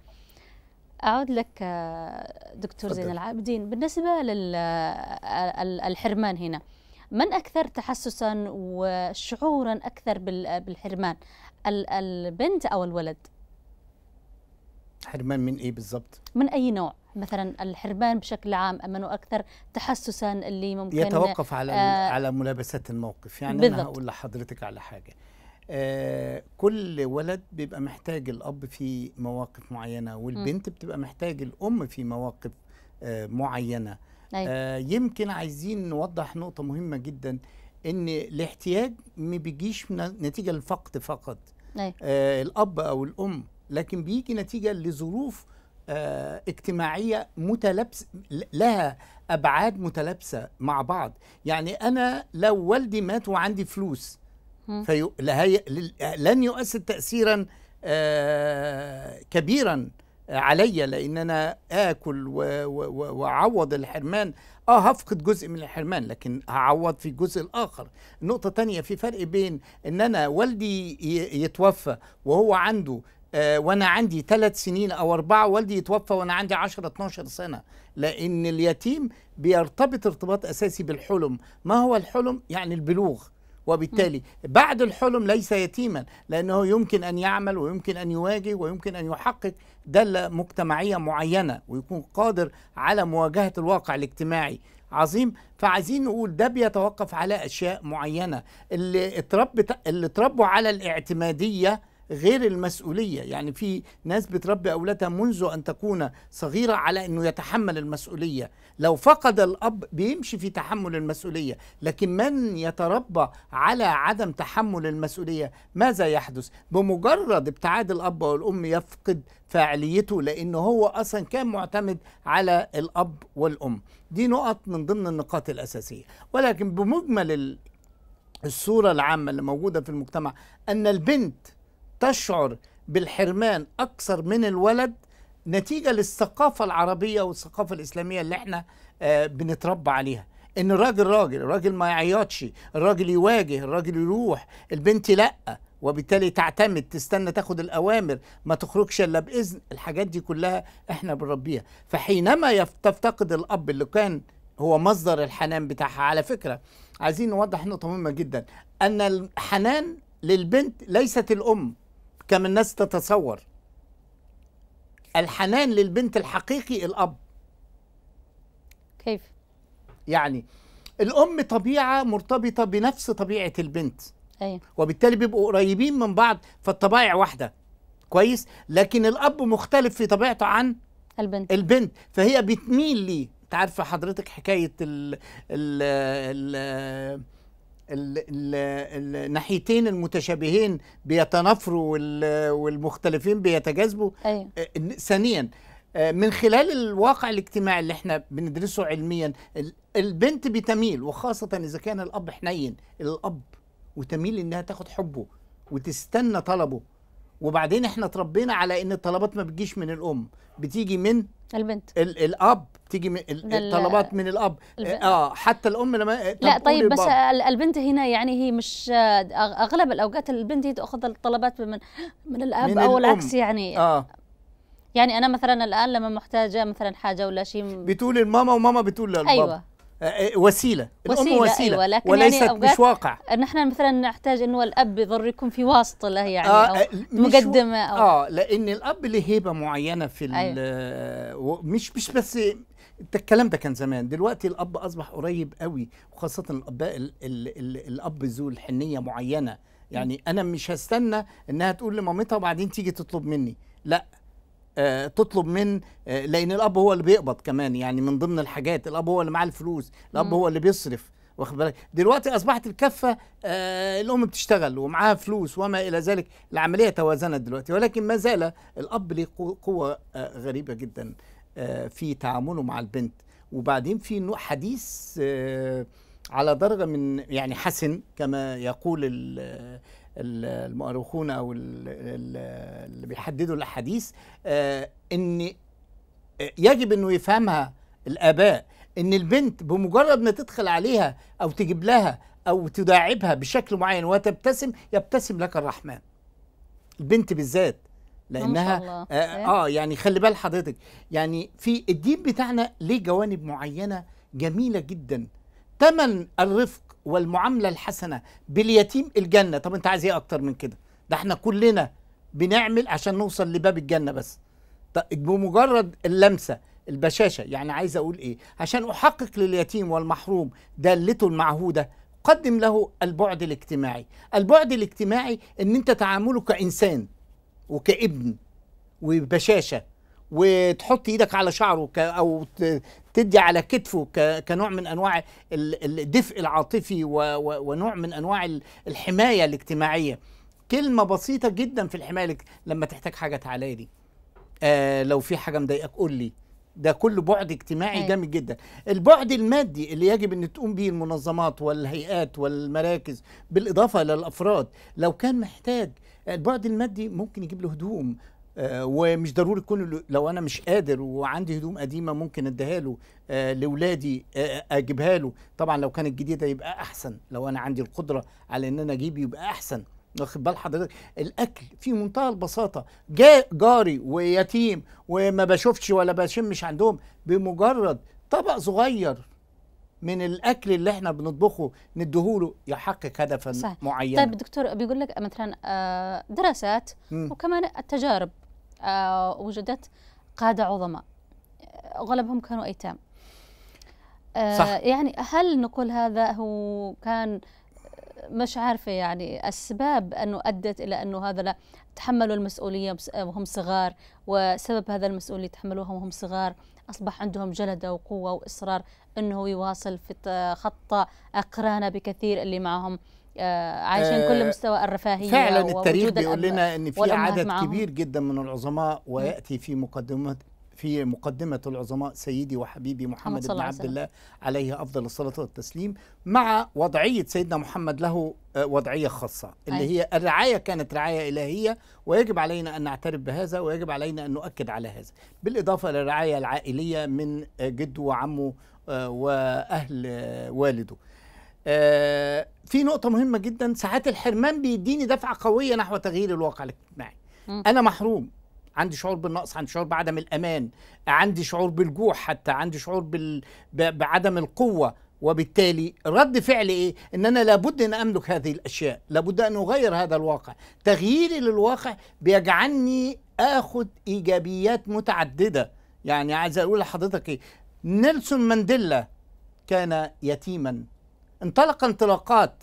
S1: اعود لك آه، دكتور زين العابدين بالنسبه للحرمان هنا من اكثر تحسسا وشعورا اكثر بالحرمان البنت او الولد
S2: حرمان من ايه بالظبط
S1: من اي نوع مثلا الحربان بشكل عام امنوا اكثر تحسسا اللي ممكن يتوقف على آه على
S2: ملابسات الموقف يعني بالضبط. انا هقول لحضرتك على حاجه آه كل ولد بيبقى محتاج الاب في مواقف معينه والبنت م. بتبقى محتاج الام في مواقف آه معينه أيوة. آه يمكن عايزين نوضح نقطه مهمه جدا ان الاحتياج ما بيجيش نتيجه الفقد فقط أيوة. آه الاب او الام لكن بيجي نتيجه لظروف آه، اجتماعية متلبس لها أبعاد متلابسة مع بعض يعني أنا لو والدي مات وعندي فلوس في لن يؤثر تأثيرا آه، كبيرا علي لان انا اكل واعوض الحرمان اه هفقد جزء من الحرمان لكن هعوض في الجزء الاخر نقطه تانية في فرق بين ان انا والدي يتوفى وهو عنده آه، وانا عندي ثلاث سنين او اربعه والدي يتوفى وانا عندي 10 12 سنه لان اليتيم بيرتبط ارتباط اساسي بالحلم ما هو الحلم يعني البلوغ وبالتالي بعد الحلم ليس يتيما لانه يمكن ان يعمل ويمكن ان يواجه ويمكن ان يحقق داله مجتمعيه معينه ويكون قادر على مواجهه الواقع الاجتماعي عظيم فعايزين نقول ده بيتوقف على اشياء معينه اللي اتربت اللي اتربوا على الاعتماديه غير المسؤوليه يعني في ناس بتربي اولادها منذ ان تكون صغيره على انه يتحمل المسؤوليه لو فقد الاب بيمشي في تحمل المسؤوليه لكن من يتربى على عدم تحمل المسؤوليه ماذا يحدث بمجرد ابتعاد الاب والام يفقد فاعليته لانه هو اصلا كان معتمد على الاب والام دي نقط من ضمن النقاط الاساسيه ولكن بمجمل الصوره العامه اللي موجوده في المجتمع ان البنت تشعر بالحرمان أكثر من الولد نتيجة للثقافة العربية والثقافة الإسلامية اللي احنا آه، بنتربى عليها ان الراجل راجل الراجل ما يعيطش الراجل يواجه الراجل يروح البنت لا وبالتالي تعتمد تستنى تاخد الاوامر ما تخرجش الا باذن الحاجات دي كلها احنا بنربيها فحينما تفتقد الاب اللي كان هو مصدر الحنان بتاعها على فكره عايزين نوضح نقطه مهمه جدا ان الحنان للبنت ليست الام كما الناس تتصور الحنان للبنت الحقيقي الاب كيف يعني الام طبيعه مرتبطه بنفس طبيعه البنت أيوة. وبالتالي بيبقوا قريبين من بعض فالطبائع واحده كويس لكن الاب مختلف في طبيعته عن البنت البنت فهي بتميل لي انت عارفه حضرتك حكايه ال ال ال الناحيتين المتشابهين بيتنافروا والمختلفين بيتجاذبوا أيوة. آه، ثانيا آه، من خلال الواقع الاجتماعي اللي احنا بندرسه علميا البنت بتميل وخاصة إذا كان الأب حنين الأب وتميل إنها تاخد حبه وتستنى طلبه وبعدين احنا اتربينا على ان الطلبات ما بتجيش من الام بتيجي من البنت ال الاب تيجي من الطلبات من الاب البنت. اه حتى الام لما لا طيب بس
S1: البنت هنا يعني هي مش اغلب الاوقات البنت هي تاخذ الطلبات من من الاب من او العكس يعني آه. يعني انا مثلا الان لما محتاجه مثلا حاجه ولا شيء بتقول
S2: الماما وماما بتقول للبابا ايوه آه، آه، وسيله الام وسيله, وسيلة. أيوة لكن يعني وليست يعني مش واقع
S1: نحن مثلا نحتاج انه الاب يضر يكون في واسطه له يعني آه او آه، مقدمه او
S2: اه لان الاب له هيبه معينه في أيوة. مش مش بس الكلام ده كان زمان دلوقتي الاب اصبح قريب قوي وخاصه الاباء الـ الـ الـ الاب ذو الحنيه معينه يعني انا مش هستنى انها تقول لمامتها وبعدين تيجي تطلب مني لا آه، تطلب من آه، لان الاب هو اللي بيقبض كمان يعني من ضمن الحاجات الاب هو اللي معاه الفلوس الاب هو اللي بيصرف واخد بالك دلوقتي اصبحت الكفه آه، الام بتشتغل ومعاها فلوس وما الى ذلك العمليه توازنت دلوقتي ولكن ما زال الاب له قوه غريبه جدا في تعامله مع البنت وبعدين في نوع حديث على درجه من يعني حسن كما يقول المؤرخون او اللي بيحددوا الاحاديث آه، ان آه، يجب انه يفهمها الاباء ان البنت بمجرد ما تدخل عليها او تجيب لها او تداعبها بشكل معين وتبتسم يبتسم لك الرحمن البنت بالذات لانها آه, اه يعني خلي بال حضرتك يعني في الدين بتاعنا ليه جوانب معينه جميله جدا تمن الرفق والمعامله الحسنه باليتيم الجنه طب انت عايز ايه اكتر من كده ده احنا كلنا بنعمل عشان نوصل لباب الجنه بس طب بمجرد اللمسه البشاشه يعني عايز اقول ايه عشان احقق لليتيم والمحروم دالته المعهوده قدم له البعد الاجتماعي البعد الاجتماعي ان انت تعامله كانسان وكابن وبشاشه وتحط ايدك على شعره او تدي على كتفه كنوع من انواع الدفء العاطفي ونوع من انواع الحمايه الاجتماعيه كلمه بسيطه جدا في الحمايه لما تحتاج حاجه تعالى لي آه لو في حاجه مضايقك قول لي ده كله بعد اجتماعي أيوة. جامد جدا البعد المادي اللي يجب ان تقوم به المنظمات والهيئات والمراكز بالاضافه للافراد لو كان محتاج البعد المادي ممكن يجيب له هدوم آه، ومش ضروري يكون لو انا مش قادر وعندي هدوم قديمه ممكن اديها له آه، لاولادي آه، اجيبها له طبعا لو كانت جديده يبقى احسن لو انا عندي القدره على ان انا اجيب يبقى احسن واخد بال حضرتك الاكل في منتهى البساطه جاء جاري ويتيم وما بشوفش ولا بشمش عندهم بمجرد طبق صغير من الاكل اللي احنا بنطبخه ندهوله يحقق هدفا معينا طيب
S1: دكتور بيقول لك مثلا دراسات وكمان التجارب آه، وجدت قادة عظماء أغلبهم كانوا أيتام آه، صح. يعني هل نقول هذا هو كان مش عارفة يعني أسباب أنه أدت إلى أنه هذا لا تحملوا المسؤولية آه، وهم صغار وسبب هذا المسؤولية تحملوها وهم صغار أصبح عندهم جلدة وقوة وإصرار أنه يواصل في خط أقرانه بكثير اللي معهم آه، عايشين كل آه، مستوى الرفاهيه فعلا التاريخ بيقول لنا ان في عدد معهم. كبير
S2: جدا من العظماء وياتي في مقدمه في مقدمة العظماء سيدي وحبيبي محمد بن عبد الله عليه أفضل الصلاة والتسليم مع وضعية سيدنا محمد له آه، وضعية خاصة اللي أيوة. هي الرعاية كانت رعاية إلهية ويجب علينا أن نعترف بهذا ويجب علينا أن نؤكد على هذا بالإضافة للرعاية العائلية من جده وعمه وأهل والده آه، في نقطة مهمة جدا ساعات الحرمان بيديني دفعة قوية نحو تغيير الواقع الاجتماعي أنا محروم عندي شعور بالنقص عندي شعور بعدم الأمان عندي شعور بالجوع حتى عندي شعور بال... ب... بعدم القوة وبالتالي رد فعلي ايه؟ ان انا لابد ان املك هذه الاشياء، لابد ان اغير هذا الواقع، تغييري للواقع بيجعلني أخذ ايجابيات متعدده، يعني عايز اقول لحضرتك ايه؟ نيلسون مانديلا كان يتيما انطلق انطلاقات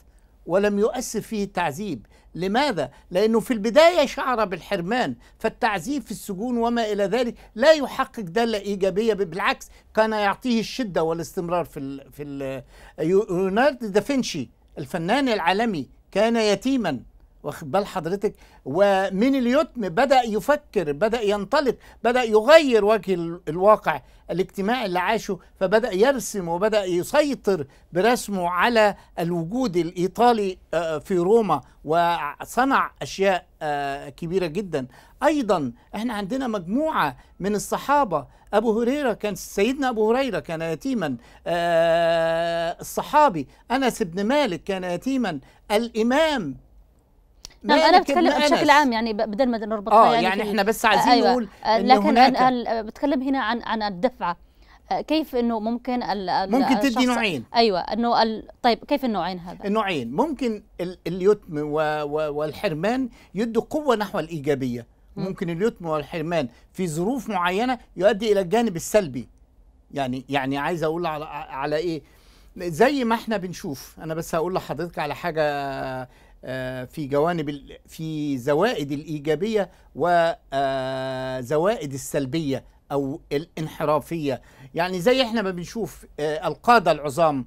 S2: ولم يؤسف فيه تعذيب لماذا؟ لأنه في البداية شعر بالحرمان فالتعذيب في السجون وما إلى ذلك لا يحقق دالة إيجابية بالعكس كان يعطيه الشدة والاستمرار في في ال ليوناردو دافنشي الفنان العالمي كان يتيما واخد بال حضرتك ومن اليتم بدا يفكر بدا ينطلق بدا يغير وجه الواقع الاجتماعي اللي عاشه فبدا يرسم وبدا يسيطر برسمه على الوجود الايطالي آه، في روما وصنع اشياء آه، كبيره جدا ايضا احنا عندنا مجموعه من الصحابه ابو هريره كان سيدنا ابو هريره كان يتيما آه، الصحابي انس بن مالك كان يتيما الامام نعم انا بتكلم بشكل عام
S1: يعني بدل ما نربط اه يعني, يعني احنا بس عايزين آه نقول آه لكن انا بتكلم هنا عن عن الدفعه آه، كيف انه ممكن ال ممكن تدي نوعين ايوه انه طيب كيف النوعين هذا؟ النوعين
S2: ممكن اليتم والحرمان يدوا قوه نحو الايجابيه ممكن اليتم والحرمان في ظروف معينه يؤدي الى الجانب السلبي يعني يعني عايز اقول على على ايه زي ما احنا بنشوف انا بس هقول لحضرتك على حاجه آه، في جوانب في زوائد الايجابيه وزوائد آه، السلبيه او الانحرافيه يعني زي احنا ما بنشوف آه، القاده العظام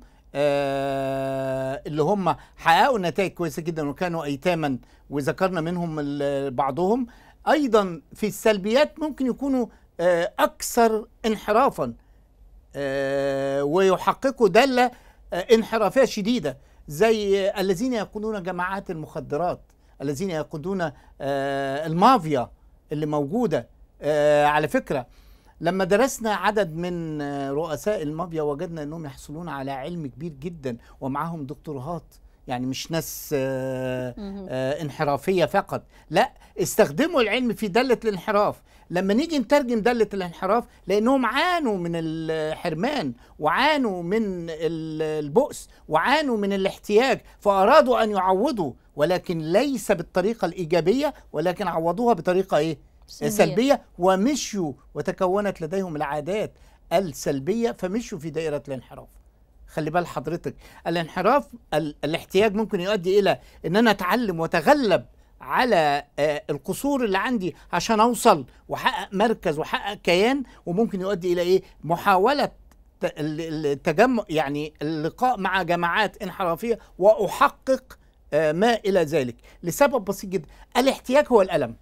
S2: اللي هم حققوا نتائج كويسه جدا وكانوا ايتاما وذكرنا منهم بعضهم ايضا في السلبيات ممكن يكونوا اكثر انحرافا ويحققوا داله انحرافيه شديده زي الذين يقودون جماعات المخدرات الذين يقودون آه، المافيا اللي موجودة آه، على فكرة لما درسنا عدد من آه، رؤساء المافيا وجدنا انهم يحصلون على علم كبير جدا ومعاهم دكتورهات يعني مش ناس انحرافيه فقط لا استخدموا العلم في داله الانحراف لما نيجي نترجم دالة الانحراف لأنهم عانوا من الحرمان وعانوا من البؤس وعانوا من الاحتياج فأرادوا أن يعوضوا ولكن ليس بالطريقة الإيجابية ولكن عوضوها بطريقة إيه؟ سلبية, سلبية ومشوا وتكونت لديهم العادات السلبية فمشوا في دائرة الانحراف خلي بال حضرتك الانحراف ال... الاحتياج ممكن يؤدي إلى أن أنا أتعلم وأتغلب على آه، القصور اللي عندي عشان اوصل واحقق مركز واحقق كيان وممكن يؤدي الى ايه محاوله التجمع يعني اللقاء مع جماعات انحرافيه واحقق آه، ما الى ذلك لسبب بسيط جدا الاحتياج هو الالم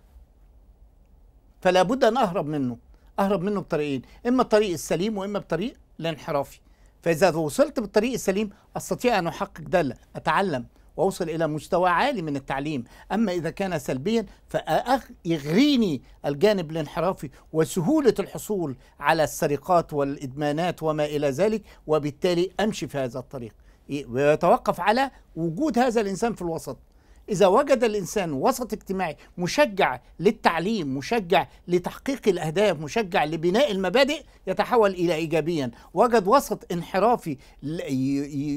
S2: فلا بد ان اهرب منه اهرب منه بطريقين اما الطريق السليم واما بطريق الانحرافي فاذا وصلت بالطريق السليم استطيع ان احقق ده اتعلم واوصل الى مستوى عالي من التعليم اما اذا كان سلبيا فيغريني الجانب الانحرافي وسهوله الحصول على السرقات والادمانات وما الى ذلك وبالتالي امشي في هذا الطريق إيه، ويتوقف على وجود هذا الانسان في الوسط إذا وجد الإنسان وسط اجتماعي مشجع للتعليم مشجع لتحقيق الأهداف مشجع لبناء المبادئ يتحول إلى إيجابيا وجد وسط انحرافي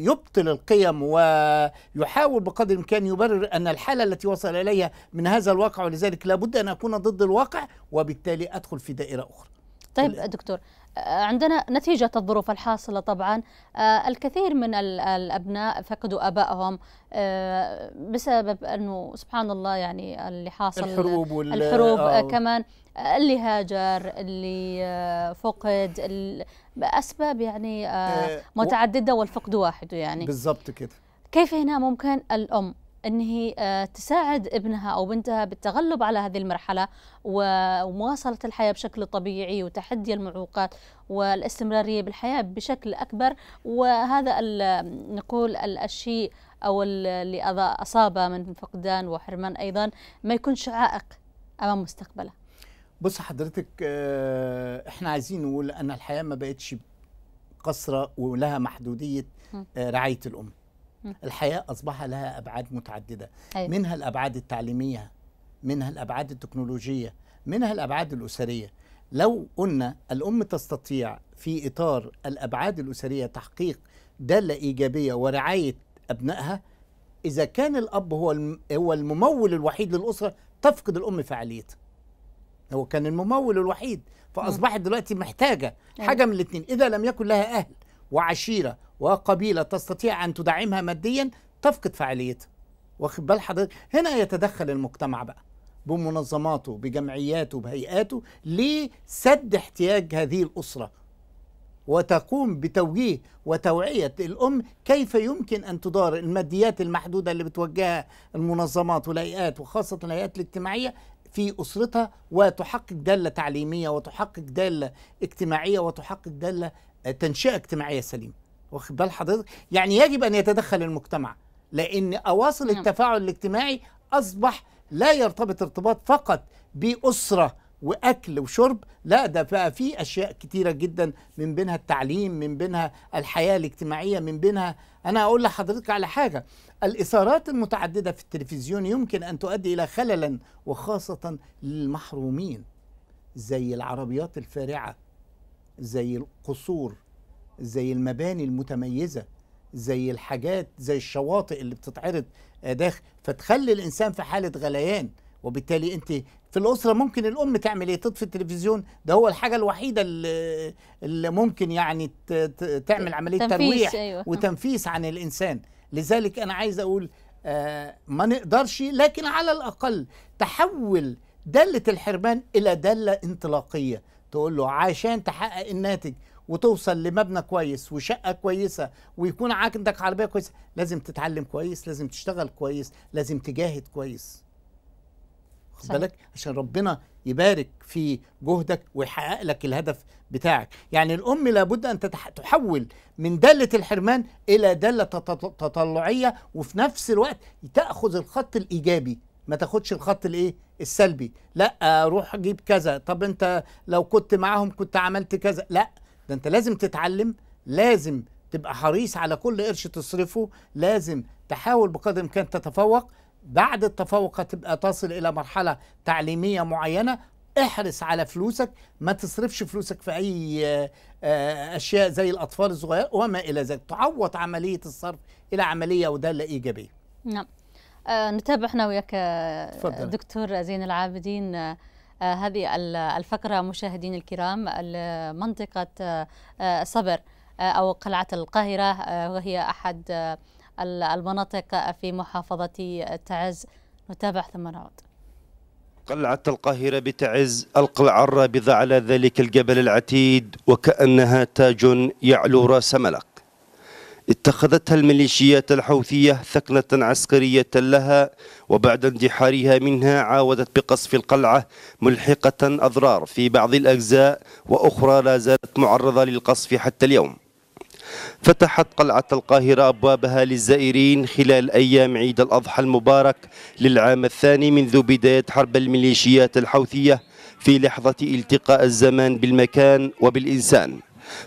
S2: يبطل القيم ويحاول بقدر الإمكان يبرر أن الحالة التي وصل إليها من هذا الواقع ولذلك لابد أن أكون ضد الواقع وبالتالي أدخل في دائرة أخرى
S1: طيب دكتور عندنا نتيجة الظروف الحاصلة طبعا آه، الكثير من الأبناء فقدوا أبائهم آه، بسبب أنه سبحان الله يعني اللي حاصل الحروب, وال... الحروب أو... آه، كمان اللي هاجر اللي فقد أسباب يعني متعددة والفقد واحد يعني بالضبط كده كيف هنا ممكن الأم أن هي آه، تساعد ابنها أو بنتها بالتغلب على هذه المرحلة ومواصلة الحياة بشكل طبيعي وتحدي المعوقات والاستمرارية بالحياة بشكل أكبر وهذا نقول الشيء أو اللي أصابه من فقدان وحرمان أيضا ما يكونش عائق أمام مستقبله
S2: بص حضرتك آه، احنا عايزين نقول ان الحياه ما بقتش قصره ولها محدوديه آه، رعايه الام الحياة أصبح لها أبعاد متعددة أيوة. منها الأبعاد التعليمية منها الأبعاد التكنولوجية منها الأبعاد الأسرية لو قلنا الأم تستطيع في إطار الأبعاد الأسرية تحقيق دالة إيجابية ورعاية أبنائها إذا كان الأب هو هو الممول الوحيد للأسرة تفقد الأم فعاليتها هو كان الممول الوحيد فأصبحت دلوقتي محتاجة أيوة. حاجة من الاثنين إذا لم يكن لها أهل وعشيرة وقبيلة تستطيع أن تدعمها ماديا تفقد فعاليتها واخد بال حضرتك هنا يتدخل المجتمع بقى بمنظماته بجمعياته بهيئاته لسد احتياج هذه الأسرة وتقوم بتوجيه وتوعية الأم كيف يمكن أن تدار الماديات المحدودة اللي بتوجهها المنظمات والهيئات وخاصة الهيئات الاجتماعية في أسرتها وتحقق دالة تعليمية وتحقق دالة اجتماعية وتحقق دالة تنشئة اجتماعية سليمة واخد بال حضرتك يعني يجب ان يتدخل المجتمع لان اواصر نعم. التفاعل الاجتماعي اصبح لا يرتبط ارتباط فقط باسره واكل وشرب لا ده بقى في اشياء كتيره جدا من بينها التعليم من بينها الحياه الاجتماعيه من بينها انا اقول لحضرتك على حاجه الاثارات المتعدده في التلفزيون يمكن ان تؤدي الى خللا وخاصه للمحرومين زي العربيات الفارعه زي القصور زي المباني المتميزه زي الحاجات زي الشواطئ اللي بتتعرض آه، داخل فتخلي الانسان في حاله غليان وبالتالي انت في الاسره ممكن الام تعمل ايه تطفي التلفزيون ده هو الحاجه الوحيده اللي, اللي ممكن يعني تعمل عمليه ترويح أيوة. وتنفيس عن الانسان لذلك انا عايز اقول آه ما نقدرش لكن على الاقل تحول داله الحرمان الى داله انطلاقيه تقول له عشان تحقق الناتج وتوصل لمبنى كويس وشقه كويسه ويكون عندك عربيه كويسه لازم تتعلم كويس لازم تشتغل كويس لازم تجاهد كويس بالك عشان ربنا يبارك في جهدك ويحقق لك الهدف بتاعك يعني الام لابد ان تحول من داله الحرمان الى داله تطلعيه وفي نفس الوقت تاخذ الخط الايجابي ما تاخدش الخط الايه السلبي لا روح جيب كذا طب انت لو كنت معاهم كنت عملت كذا لا ده انت لازم تتعلم لازم تبقى حريص على كل قرش تصرفه لازم تحاول بقدر الامكان تتفوق بعد التفوق هتبقى تصل الى مرحله تعليميه معينه احرص على فلوسك ما تصرفش فلوسك في اي آه، اشياء زي الاطفال الصغير وما الى ذلك تعوض عمليه الصرف الى عمليه وداله ايجابيه
S1: نعم آه نتابع احنا وياك آه، دكتور زين العابدين آه، آه، هذه الفقرة مشاهدين الكرام منطقة آه، آه، صبر أو قلعة القاهرة وهي أحد المناطق في محافظة تعز نتابع ثم نعود
S4: قلعة القاهرة بتعز القلعة الرابضة على ذلك الجبل العتيد وكأنها تاج يعلو راس ملك اتخذتها الميليشيات الحوثية ثكنة عسكرية لها وبعد اندحارها منها عاودت بقصف القلعة ملحقة أضرار في بعض الأجزاء وأخرى لا زالت معرضة للقصف حتى اليوم فتحت قلعة القاهرة أبوابها للزائرين خلال أيام عيد الأضحى المبارك للعام الثاني منذ بداية حرب الميليشيات الحوثية في لحظة التقاء الزمان بالمكان وبالإنسان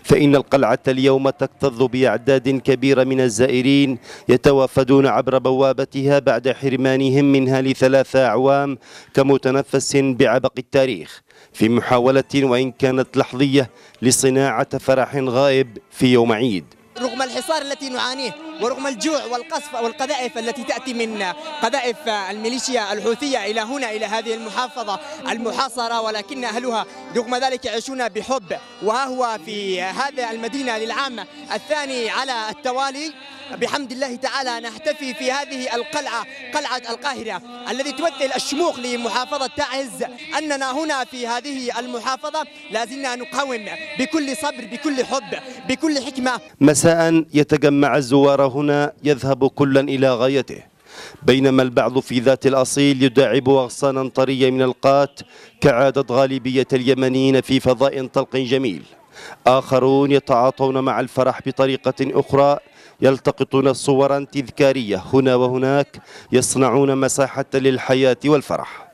S4: فإن القلعة اليوم تكتظ بأعداد كبيرة من الزائرين يتوافدون عبر بوابتها بعد حرمانهم منها لثلاثة أعوام كمتنفس بعبق التاريخ في محاولة وإن كانت لحظية لصناعة فرح غائب في يوم عيد
S2: رغم الحصار التي نعانيه ورغم الجوع والقصف والقذائف التي تأتي من قذائف الميليشيا الحوثية إلى هنا إلى هذه المحافظة المحاصرة ولكن أهلها رغم ذلك يعيشون بحب وها هو في هذا المدينة للعام الثاني على التوالي بحمد الله تعالى نحتفي في هذه القلعة قلعة القاهرة الذي تمثل الشموخ لمحافظة تعز أننا هنا في هذه المحافظة لازلنا نقاوم بكل صبر بكل حب بكل حكمة
S4: مساء يتجمع الزوار هنا يذهب كلا إلى غايته بينما البعض في ذات الأصيل يداعب أغصانا طرية من القات كعادة غالبية اليمنيين في فضاء طلق جميل آخرون يتعاطون مع الفرح بطريقة أخرى يلتقطون صورا تذكارية هنا وهناك يصنعون مساحة للحياة والفرح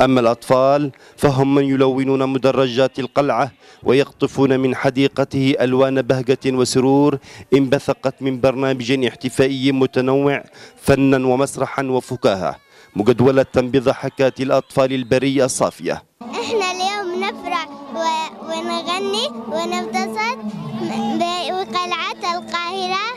S4: أما الأطفال فهم من يلونون مدرجات القلعة ويقطفون من حديقته ألوان بهجة وسرور انبثقت من برنامج احتفائي متنوع فنا ومسرحا وفكاهة مجدولة بضحكات الأطفال البرية الصافية احنا اليوم نفرح
S2: ونغني ونبتسط بقلعة القاهرة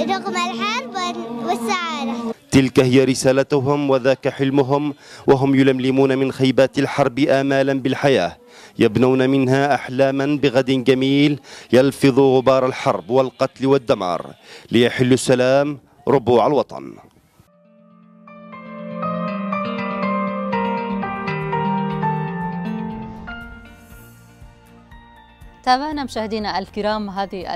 S2: رغم الحرب والسعادة
S4: تلك هي رسالتهم وذاك حلمهم وهم يلملمون من خيبات الحرب آمالا بالحياة يبنون منها أحلاما بغد جميل يلفظ غبار الحرب والقتل والدمار ليحل السلام ربوع الوطن
S1: تابعنا مشاهدينا الكرام هذه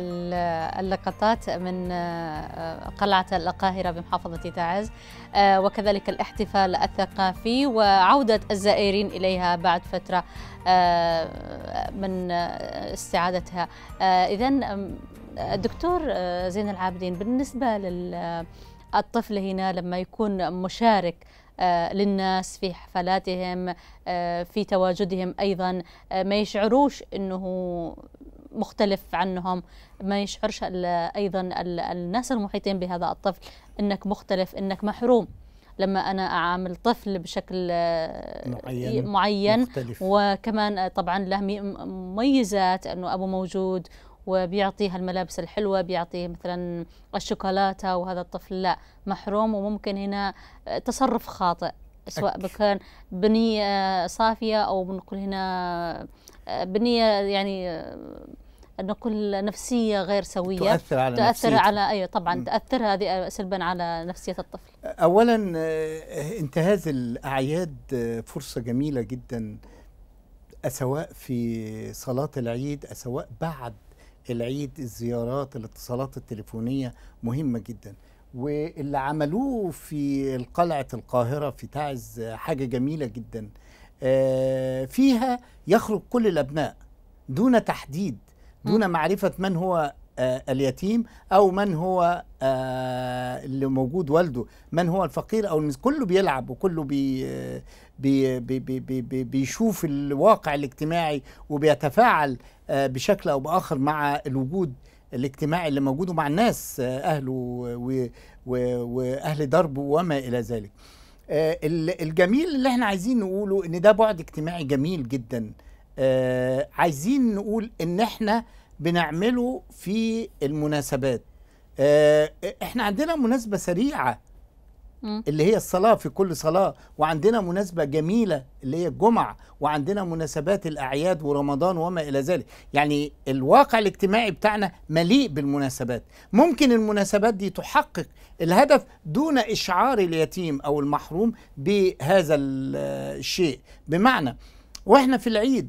S1: اللقطات من آه، قلعة القاهرة بمحافظة تعز آه، وكذلك الاحتفال الثقافي وعودة الزائرين إليها بعد فترة آه، من استعادتها إذا دكتور زين العابدين بالنسبة لل الطفل هنا لما يكون مشارك آه، للناس في حفلاتهم آه، في تواجدهم أيضا آه، ما يشعروش أنه مختلف عنهم ما يشعرش أيضا الناس المحيطين بهذا الطفل أنك مختلف أنك محروم لما انا اعامل طفل بشكل معين, معين مختلف. وكمان طبعا له مميزات انه ابو موجود وبيعطيها الملابس الحلوة بيعطيه مثلا الشوكولاتة وهذا الطفل لا محروم وممكن هنا آه، تصرف خاطئ سواء كان بنية صافية أو بنقول هنا آه، بنية يعني آه، نقول نفسية غير سوية تؤثر على تؤثر نفسية. على أي أيوة، طبعا تؤثر هذه سلبا على نفسية الطفل
S2: أولا انتهاز الأعياد فرصة جميلة جدا سواء في صلاة العيد سواء بعد العيد الزيارات الاتصالات التليفونية مهمة جدا واللي عملوه في قلعة القاهرة في تعز حاجة جميلة جدا آه، فيها يخرج كل الأبناء دون تحديد دون معرفة من هو آه، اليتيم أو من هو آه، اللي موجود والده من هو الفقير أو كله بيلعب وكله بي بي بي بي بي بيشوف الواقع الاجتماعي وبيتفاعل آه، بشكل او باخر مع الوجود الاجتماعي اللي موجود ومع الناس آه، اهله واهل دربه وما الى ذلك آه، الجميل اللي احنا عايزين نقوله ان ده بعد اجتماعي جميل جدا عايزين نقول ان احنا بنعمله في المناسبات احنا عندنا مناسبه سريعه اللي هي الصلاة في كل صلاة وعندنا مناسبة جميلة اللي هي الجمعة وعندنا مناسبات الأعياد ورمضان وما إلى ذلك يعني الواقع الاجتماعي بتاعنا مليء بالمناسبات ممكن المناسبات دي تحقق الهدف دون إشعار اليتيم أو المحروم بهذا الشيء بمعنى وإحنا في العيد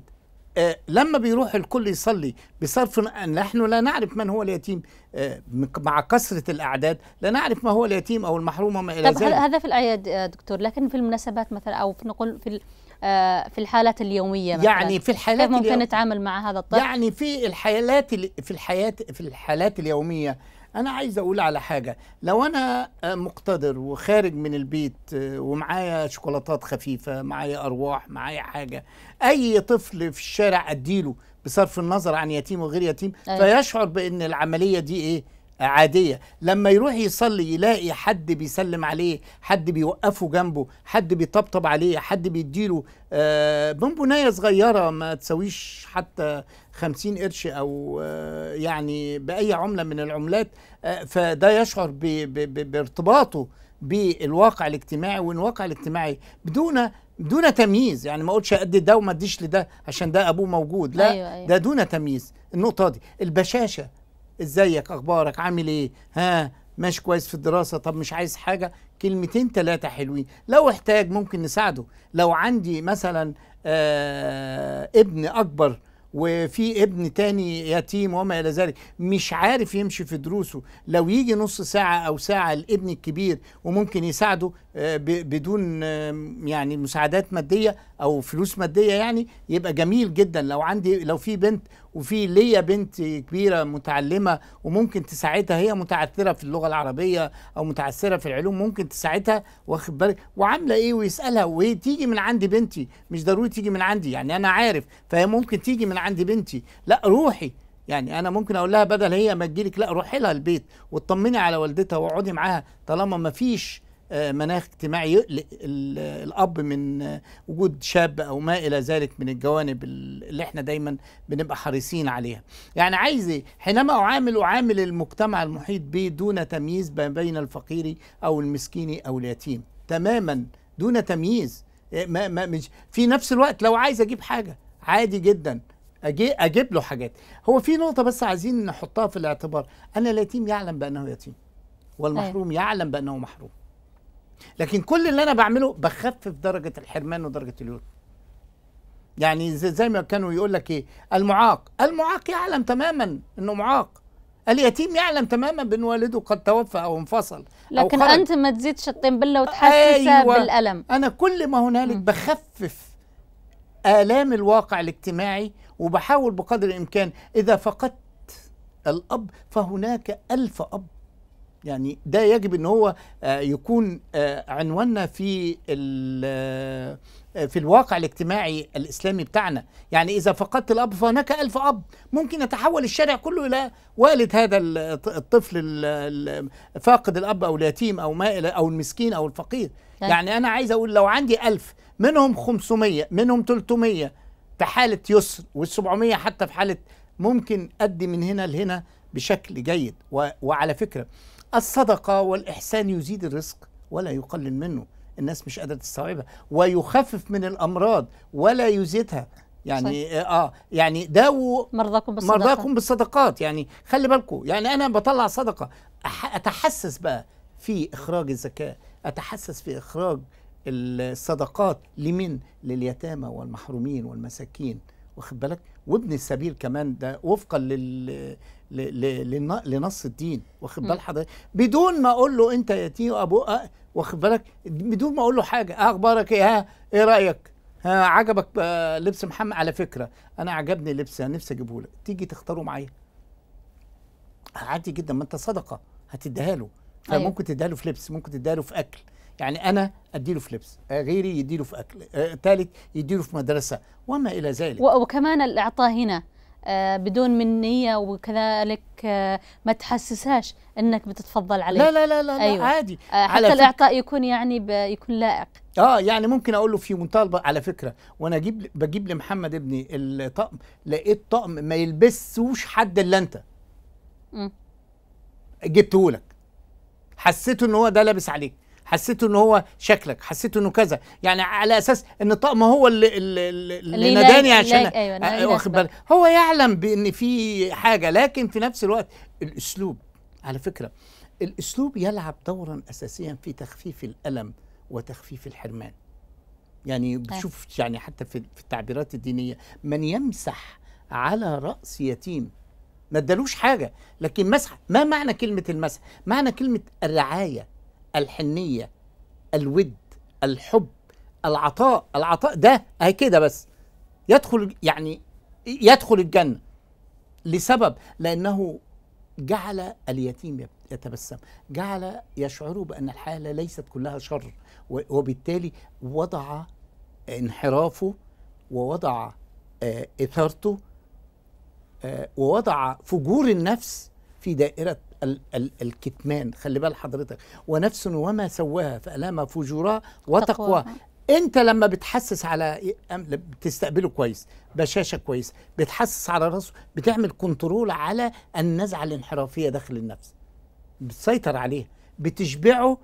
S2: آه، لما بيروح الكل يصلي بصرف نحن لا نعرف من هو اليتيم آه، مع كثرة الأعداد لا نعرف ما هو اليتيم أو المحروم وما إلى ذلك هذا
S1: في الأعياد آه، دكتور لكن في المناسبات مثلا أو في نقول في في الحالات اليومية مثلا يعني في الحالات كيف ممكن نتعامل مع هذا الطفل يعني
S2: في الحالات في الحياة في الحالات اليومية انا عايز اقول على حاجه لو انا آه، مقتدر وخارج من البيت آه، ومعايا شوكولاتات خفيفه معايا ارواح معايا حاجه اي طفل في الشارع اديله بصرف النظر عن يتيم وغير يتيم أيوة. فيشعر بان العمليه دي ايه عاديه لما يروح يصلي يلاقي حد بيسلم عليه حد بيوقفه جنبه حد بيطبطب عليه حد بيديله آه صغيره ما تساويش حتى 50 قرش او آه، يعني باي عمله من العملات آه، فده يشعر بارتباطه بالواقع الاجتماعي والواقع الاجتماعي بدون دون تمييز يعني ما اقولش ادي ده وما اديش لده عشان ده ابوه موجود لا أيوة أيوة. ده دون تمييز النقطه دي البشاشه ازيك اخبارك عامل ايه ها ماشي كويس في الدراسه طب مش عايز حاجه كلمتين ثلاثه حلوين لو احتاج ممكن نساعده لو عندي مثلا آه ابن اكبر وفي ابن تاني يتيم وما الى ذلك مش عارف يمشي في دروسه لو يجي نص ساعه او ساعه الابن الكبير وممكن يساعده آه، بدون يعني مساعدات ماديه او فلوس ماديه يعني يبقى جميل جدا لو عندي لو في بنت وفي ليا بنت كبيره متعلمه وممكن تساعدها هي متعثره في اللغه العربيه او متعثره في العلوم ممكن تساعدها واخد بالك وعامله ايه ويسالها وهي تيجي من عندي بنتي مش ضروري تيجي من عندي يعني انا عارف فهي ممكن تيجي من عندي بنتي لا روحي يعني انا ممكن اقول لها بدل هي ما تجيلك لا روحي لها البيت واطمني على والدتها واقعدي معاها طالما ما فيش آه، مناخ اجتماعي يقلق الاب من آه، وجود شاب او ما الى ذلك من الجوانب اللي احنا دايما بنبقى حريصين عليها يعني عايز ايه حينما اعامل اعامل المجتمع المحيط بي دون تمييز ما بين الفقير او المسكين او اليتيم تماما دون تمييز آه، ما ما مش في نفس الوقت لو عايز اجيب حاجه عادي جدا أجي اجيب له حاجات هو في نقطه بس عايزين نحطها في الاعتبار ان اليتيم يعلم بانه يتيم والمحروم أيوة. يعلم بانه محروم لكن كل اللي انا بعمله بخفف درجه الحرمان ودرجه اليوت يعني زي, زي ما كانوا يقول لك ايه المعاق المعاق يعلم تماما انه معاق اليتيم يعلم تماما بان والده قد توفى او انفصل لكن أو انت ما تزيدش الطنبله وتحسسها أيوة. بالالم انا كل ما هنالك بخفف الام الواقع الاجتماعي وبحاول بقدر الامكان اذا فقدت الاب فهناك الف اب يعني ده يجب ان هو آه، يكون آه، عنواننا في آه، في الواقع الاجتماعي الاسلامي بتاعنا يعني اذا فقدت الاب فهناك الف اب ممكن يتحول الشارع كله الى والد هذا الطفل فاقد الاب او اليتيم او ما او المسكين او الفقير يعني, يعني انا عايز اقول لو عندي ألف منهم 500 منهم 300 في حاله يسر وال700 حتى في حاله ممكن ادي من هنا لهنا بشكل جيد وعلى فكره الصدقة والإحسان يزيد الرزق ولا يقلل منه الناس مش قادرة تستوعبها ويخفف من الأمراض ولا يزيدها يعني صحيح. اه, آه، يعني داووا مرضاكم بالصدقات مرضاكم بالصدقات يعني خلي بالكم يعني انا بطلع صدقه اتحسس بقى في اخراج الزكاه اتحسس في اخراج الصدقات لمن لليتامى والمحرومين والمساكين واخد بالك وابن السبيل كمان ده وفقا لل لنص الدين واخد بال حضرتك بدون ما اقول له انت يتيم ابوك واخد بالك بدون ما اقول له حاجه إيه اخبارك ايه ها ايه رايك ها عجبك آه، لبس محمد على فكره انا عجبني لبس انا نفسي اجيبه لك تيجي تختاره معايا عادي جدا ما انت صدقه هتديها له أيوه. فممكن تديها له في لبس ممكن تديها له في اكل يعني انا اديله في لبس غيري يديله في اكل ثالث آه، يديله في مدرسه وما الى ذلك
S1: وكمان الاعطاء هنا آه، بدون منية وكذلك آه، ما تحسسهاش انك بتتفضل عليه لا لا لا لا, أيوة. عادي آه، حتى على الاعطاء يكون يعني يكون لائق
S2: اه يعني ممكن اقول له في مطالبه على فكره وانا اجيب بجيب لمحمد ابني الطقم لقيت طقم ما يلبسوش حد الا انت جبته لك حسيته ان هو ده لابس عليك حسيته ان هو شكلك حسيته انه كذا يعني على اساس ان الطقم هو اللي, اللي, اللي ناداني عشان أيوة آه، واخد بالك هو يعلم بان في حاجه لكن في نفس الوقت الاسلوب على فكره الاسلوب يلعب دورا اساسيا في تخفيف الالم وتخفيف الحرمان يعني بشوف يعني حتى في التعبيرات الدينيه من يمسح على راس يتيم ما ادالوش حاجه لكن مسح ما معنى كلمه المسح معنى كلمه الرعايه الحنيه الود الحب العطاء العطاء ده اهي كده بس يدخل يعني يدخل الجنه لسبب لانه جعل اليتيم يتبسم جعل يشعر بان الحالة ليست كلها شر وبالتالي وضع انحرافه ووضع آه، اثارته آه، ووضع فجور النفس في دائره ال ال الكتمان خلي بال حضرتك ونفس وما سواها فألهمها فجورا وتقواها انت لما بتحسس على إيه؟ بتستقبله كويس بشاشه كويس بتحسس على راسه بتعمل كنترول على النزعه الانحرافيه داخل النفس بتسيطر عليها بتشبعه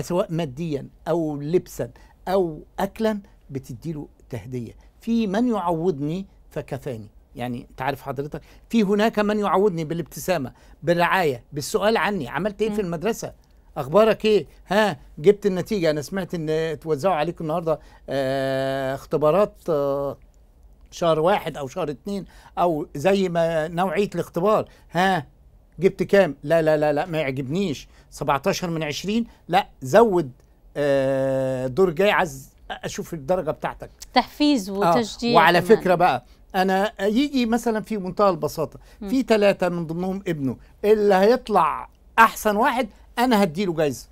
S2: سواء ماديا او لبسا او اكلا بتديله تهديه في من يعوضني فكفاني يعني تعرف حضرتك في هناك من يعودني بالابتسامه بالرعايه بالسؤال عني عملت ايه في المدرسه اخبارك ايه ها جبت النتيجه انا سمعت ان توزعوا عليكم النهارده آه اختبارات آه شهر واحد او شهر اتنين او زي ما نوعيه الاختبار ها جبت كام لا لا لا لا ما يعجبنيش 17 من 20 لا زود آه دور جاي عايز اشوف الدرجه بتاعتك تحفيز آه، وتشجيع آه. وعلى كمان. فكره بقى انا يجي مثلا في منتهى البساطه في ثلاثه من ضمنهم ابنه اللي هيطلع احسن واحد انا هديله جايزه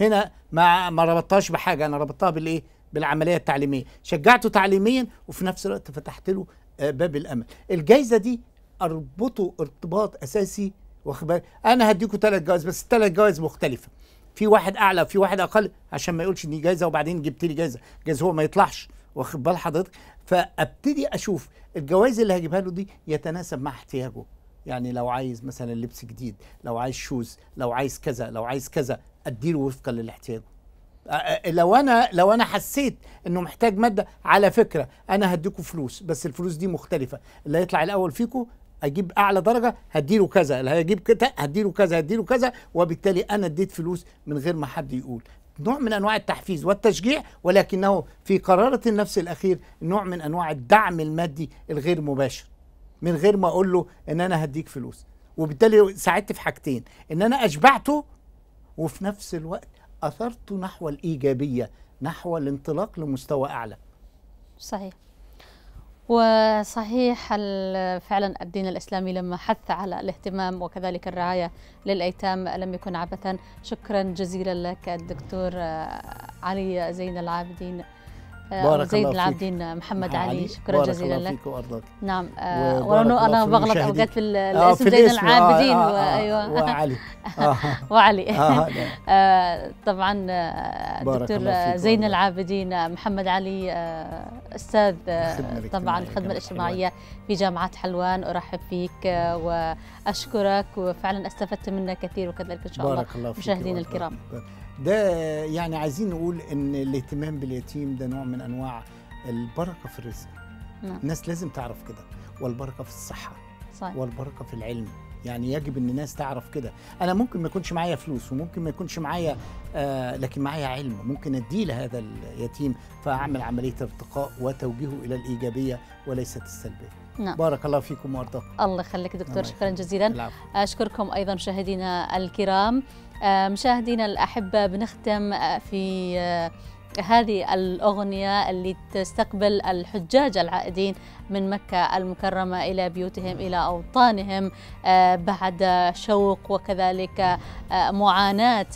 S2: هنا ما ما ربطتهاش بحاجه انا ربطتها بالايه بالعمليه التعليميه شجعته تعليميا وفي نفس الوقت فتحت له آه، باب الامل الجايزه دي اربطه ارتباط اساسي واخد انا هديكم ثلاث جوائز بس الثلاث جوائز مختلفه في واحد اعلى وفي واحد اقل عشان ما يقولش ان دي جايزه وبعدين جبت لي جايزه جايز هو ما يطلعش واخد بال حضرتك فابتدي اشوف الجوائز اللي هجيبها له دي يتناسب مع احتياجه يعني لو عايز مثلا لبس جديد لو عايز شوز لو عايز كذا لو عايز كذا اديله وفقا للاحتياج لو انا لو انا حسيت انه محتاج ماده على فكره انا هديكوا فلوس بس الفلوس دي مختلفه اللي هيطلع الاول فيكوا اجيب اعلى درجه هديله كذا اللي هيجيب كذا هديله كذا هديله كذا وبالتالي انا اديت فلوس من غير ما حد يقول نوع من انواع التحفيز والتشجيع ولكنه في قراره النفس الاخير نوع من انواع الدعم المادي الغير مباشر من غير ما اقول له ان انا هديك فلوس وبالتالي ساعدت في حاجتين ان انا اشبعته وفي نفس الوقت اثرته نحو الايجابيه نحو الانطلاق لمستوى اعلى
S1: صحيح وصحيح فعلا الدين الإسلامي لما حث على الاهتمام وكذلك الرعاية للأيتام لم يكن عبثا شكرا جزيلا لك الدكتور علي زين العابدين آه، بارك زيد العابدين محمد نعم، علي, شكرا بارك جزيلا الله لك فيك وارضاك نعم آه، وانا انا بغلط اوقات في آه، الاسم زيد العابدين آه آه ايوه وعلي آه وعلي نعم. طبعا دكتور زين العابدين محمد علي استاذ طبعا الخدمه الاجتماعيه في جامعه حلوان ارحب فيك واشكرك وفعلا استفدت منك كثير وكذلك ان شاء الله مشاهدينا الكرام
S2: ده يعني عايزين نقول ان الاهتمام باليتيم ده نوع من انواع البركه في الرزق نعم. الناس لازم تعرف كده والبركه في الصحه صحيح. والبركه في العلم يعني يجب ان الناس تعرف كده انا ممكن ما يكونش معايا فلوس وممكن ما يكونش معايا آه لكن معايا علم ممكن اديه لهذا اليتيم فاعمل نعم. عمليه ارتقاء وتوجيهه الى الايجابيه وليست السلبيه نعم. بارك الله فيكم وارضاكم
S1: الله يخليك دكتور شكرا جزيلا العفو. اشكركم ايضا مشاهدينا الكرام آه، مشاهدينا الأحبة بنختم آه، في آه، هذه الأغنية اللي تستقبل الحجاج العائدين من مكة المكرمة إلى بيوتهم إلى أوطانهم بعد شوق وكذلك معاناة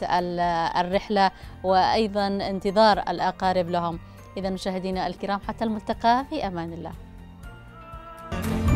S1: الرحلة وأيضا انتظار الأقارب لهم إذا مشاهدينا الكرام حتى الملتقى في أمان الله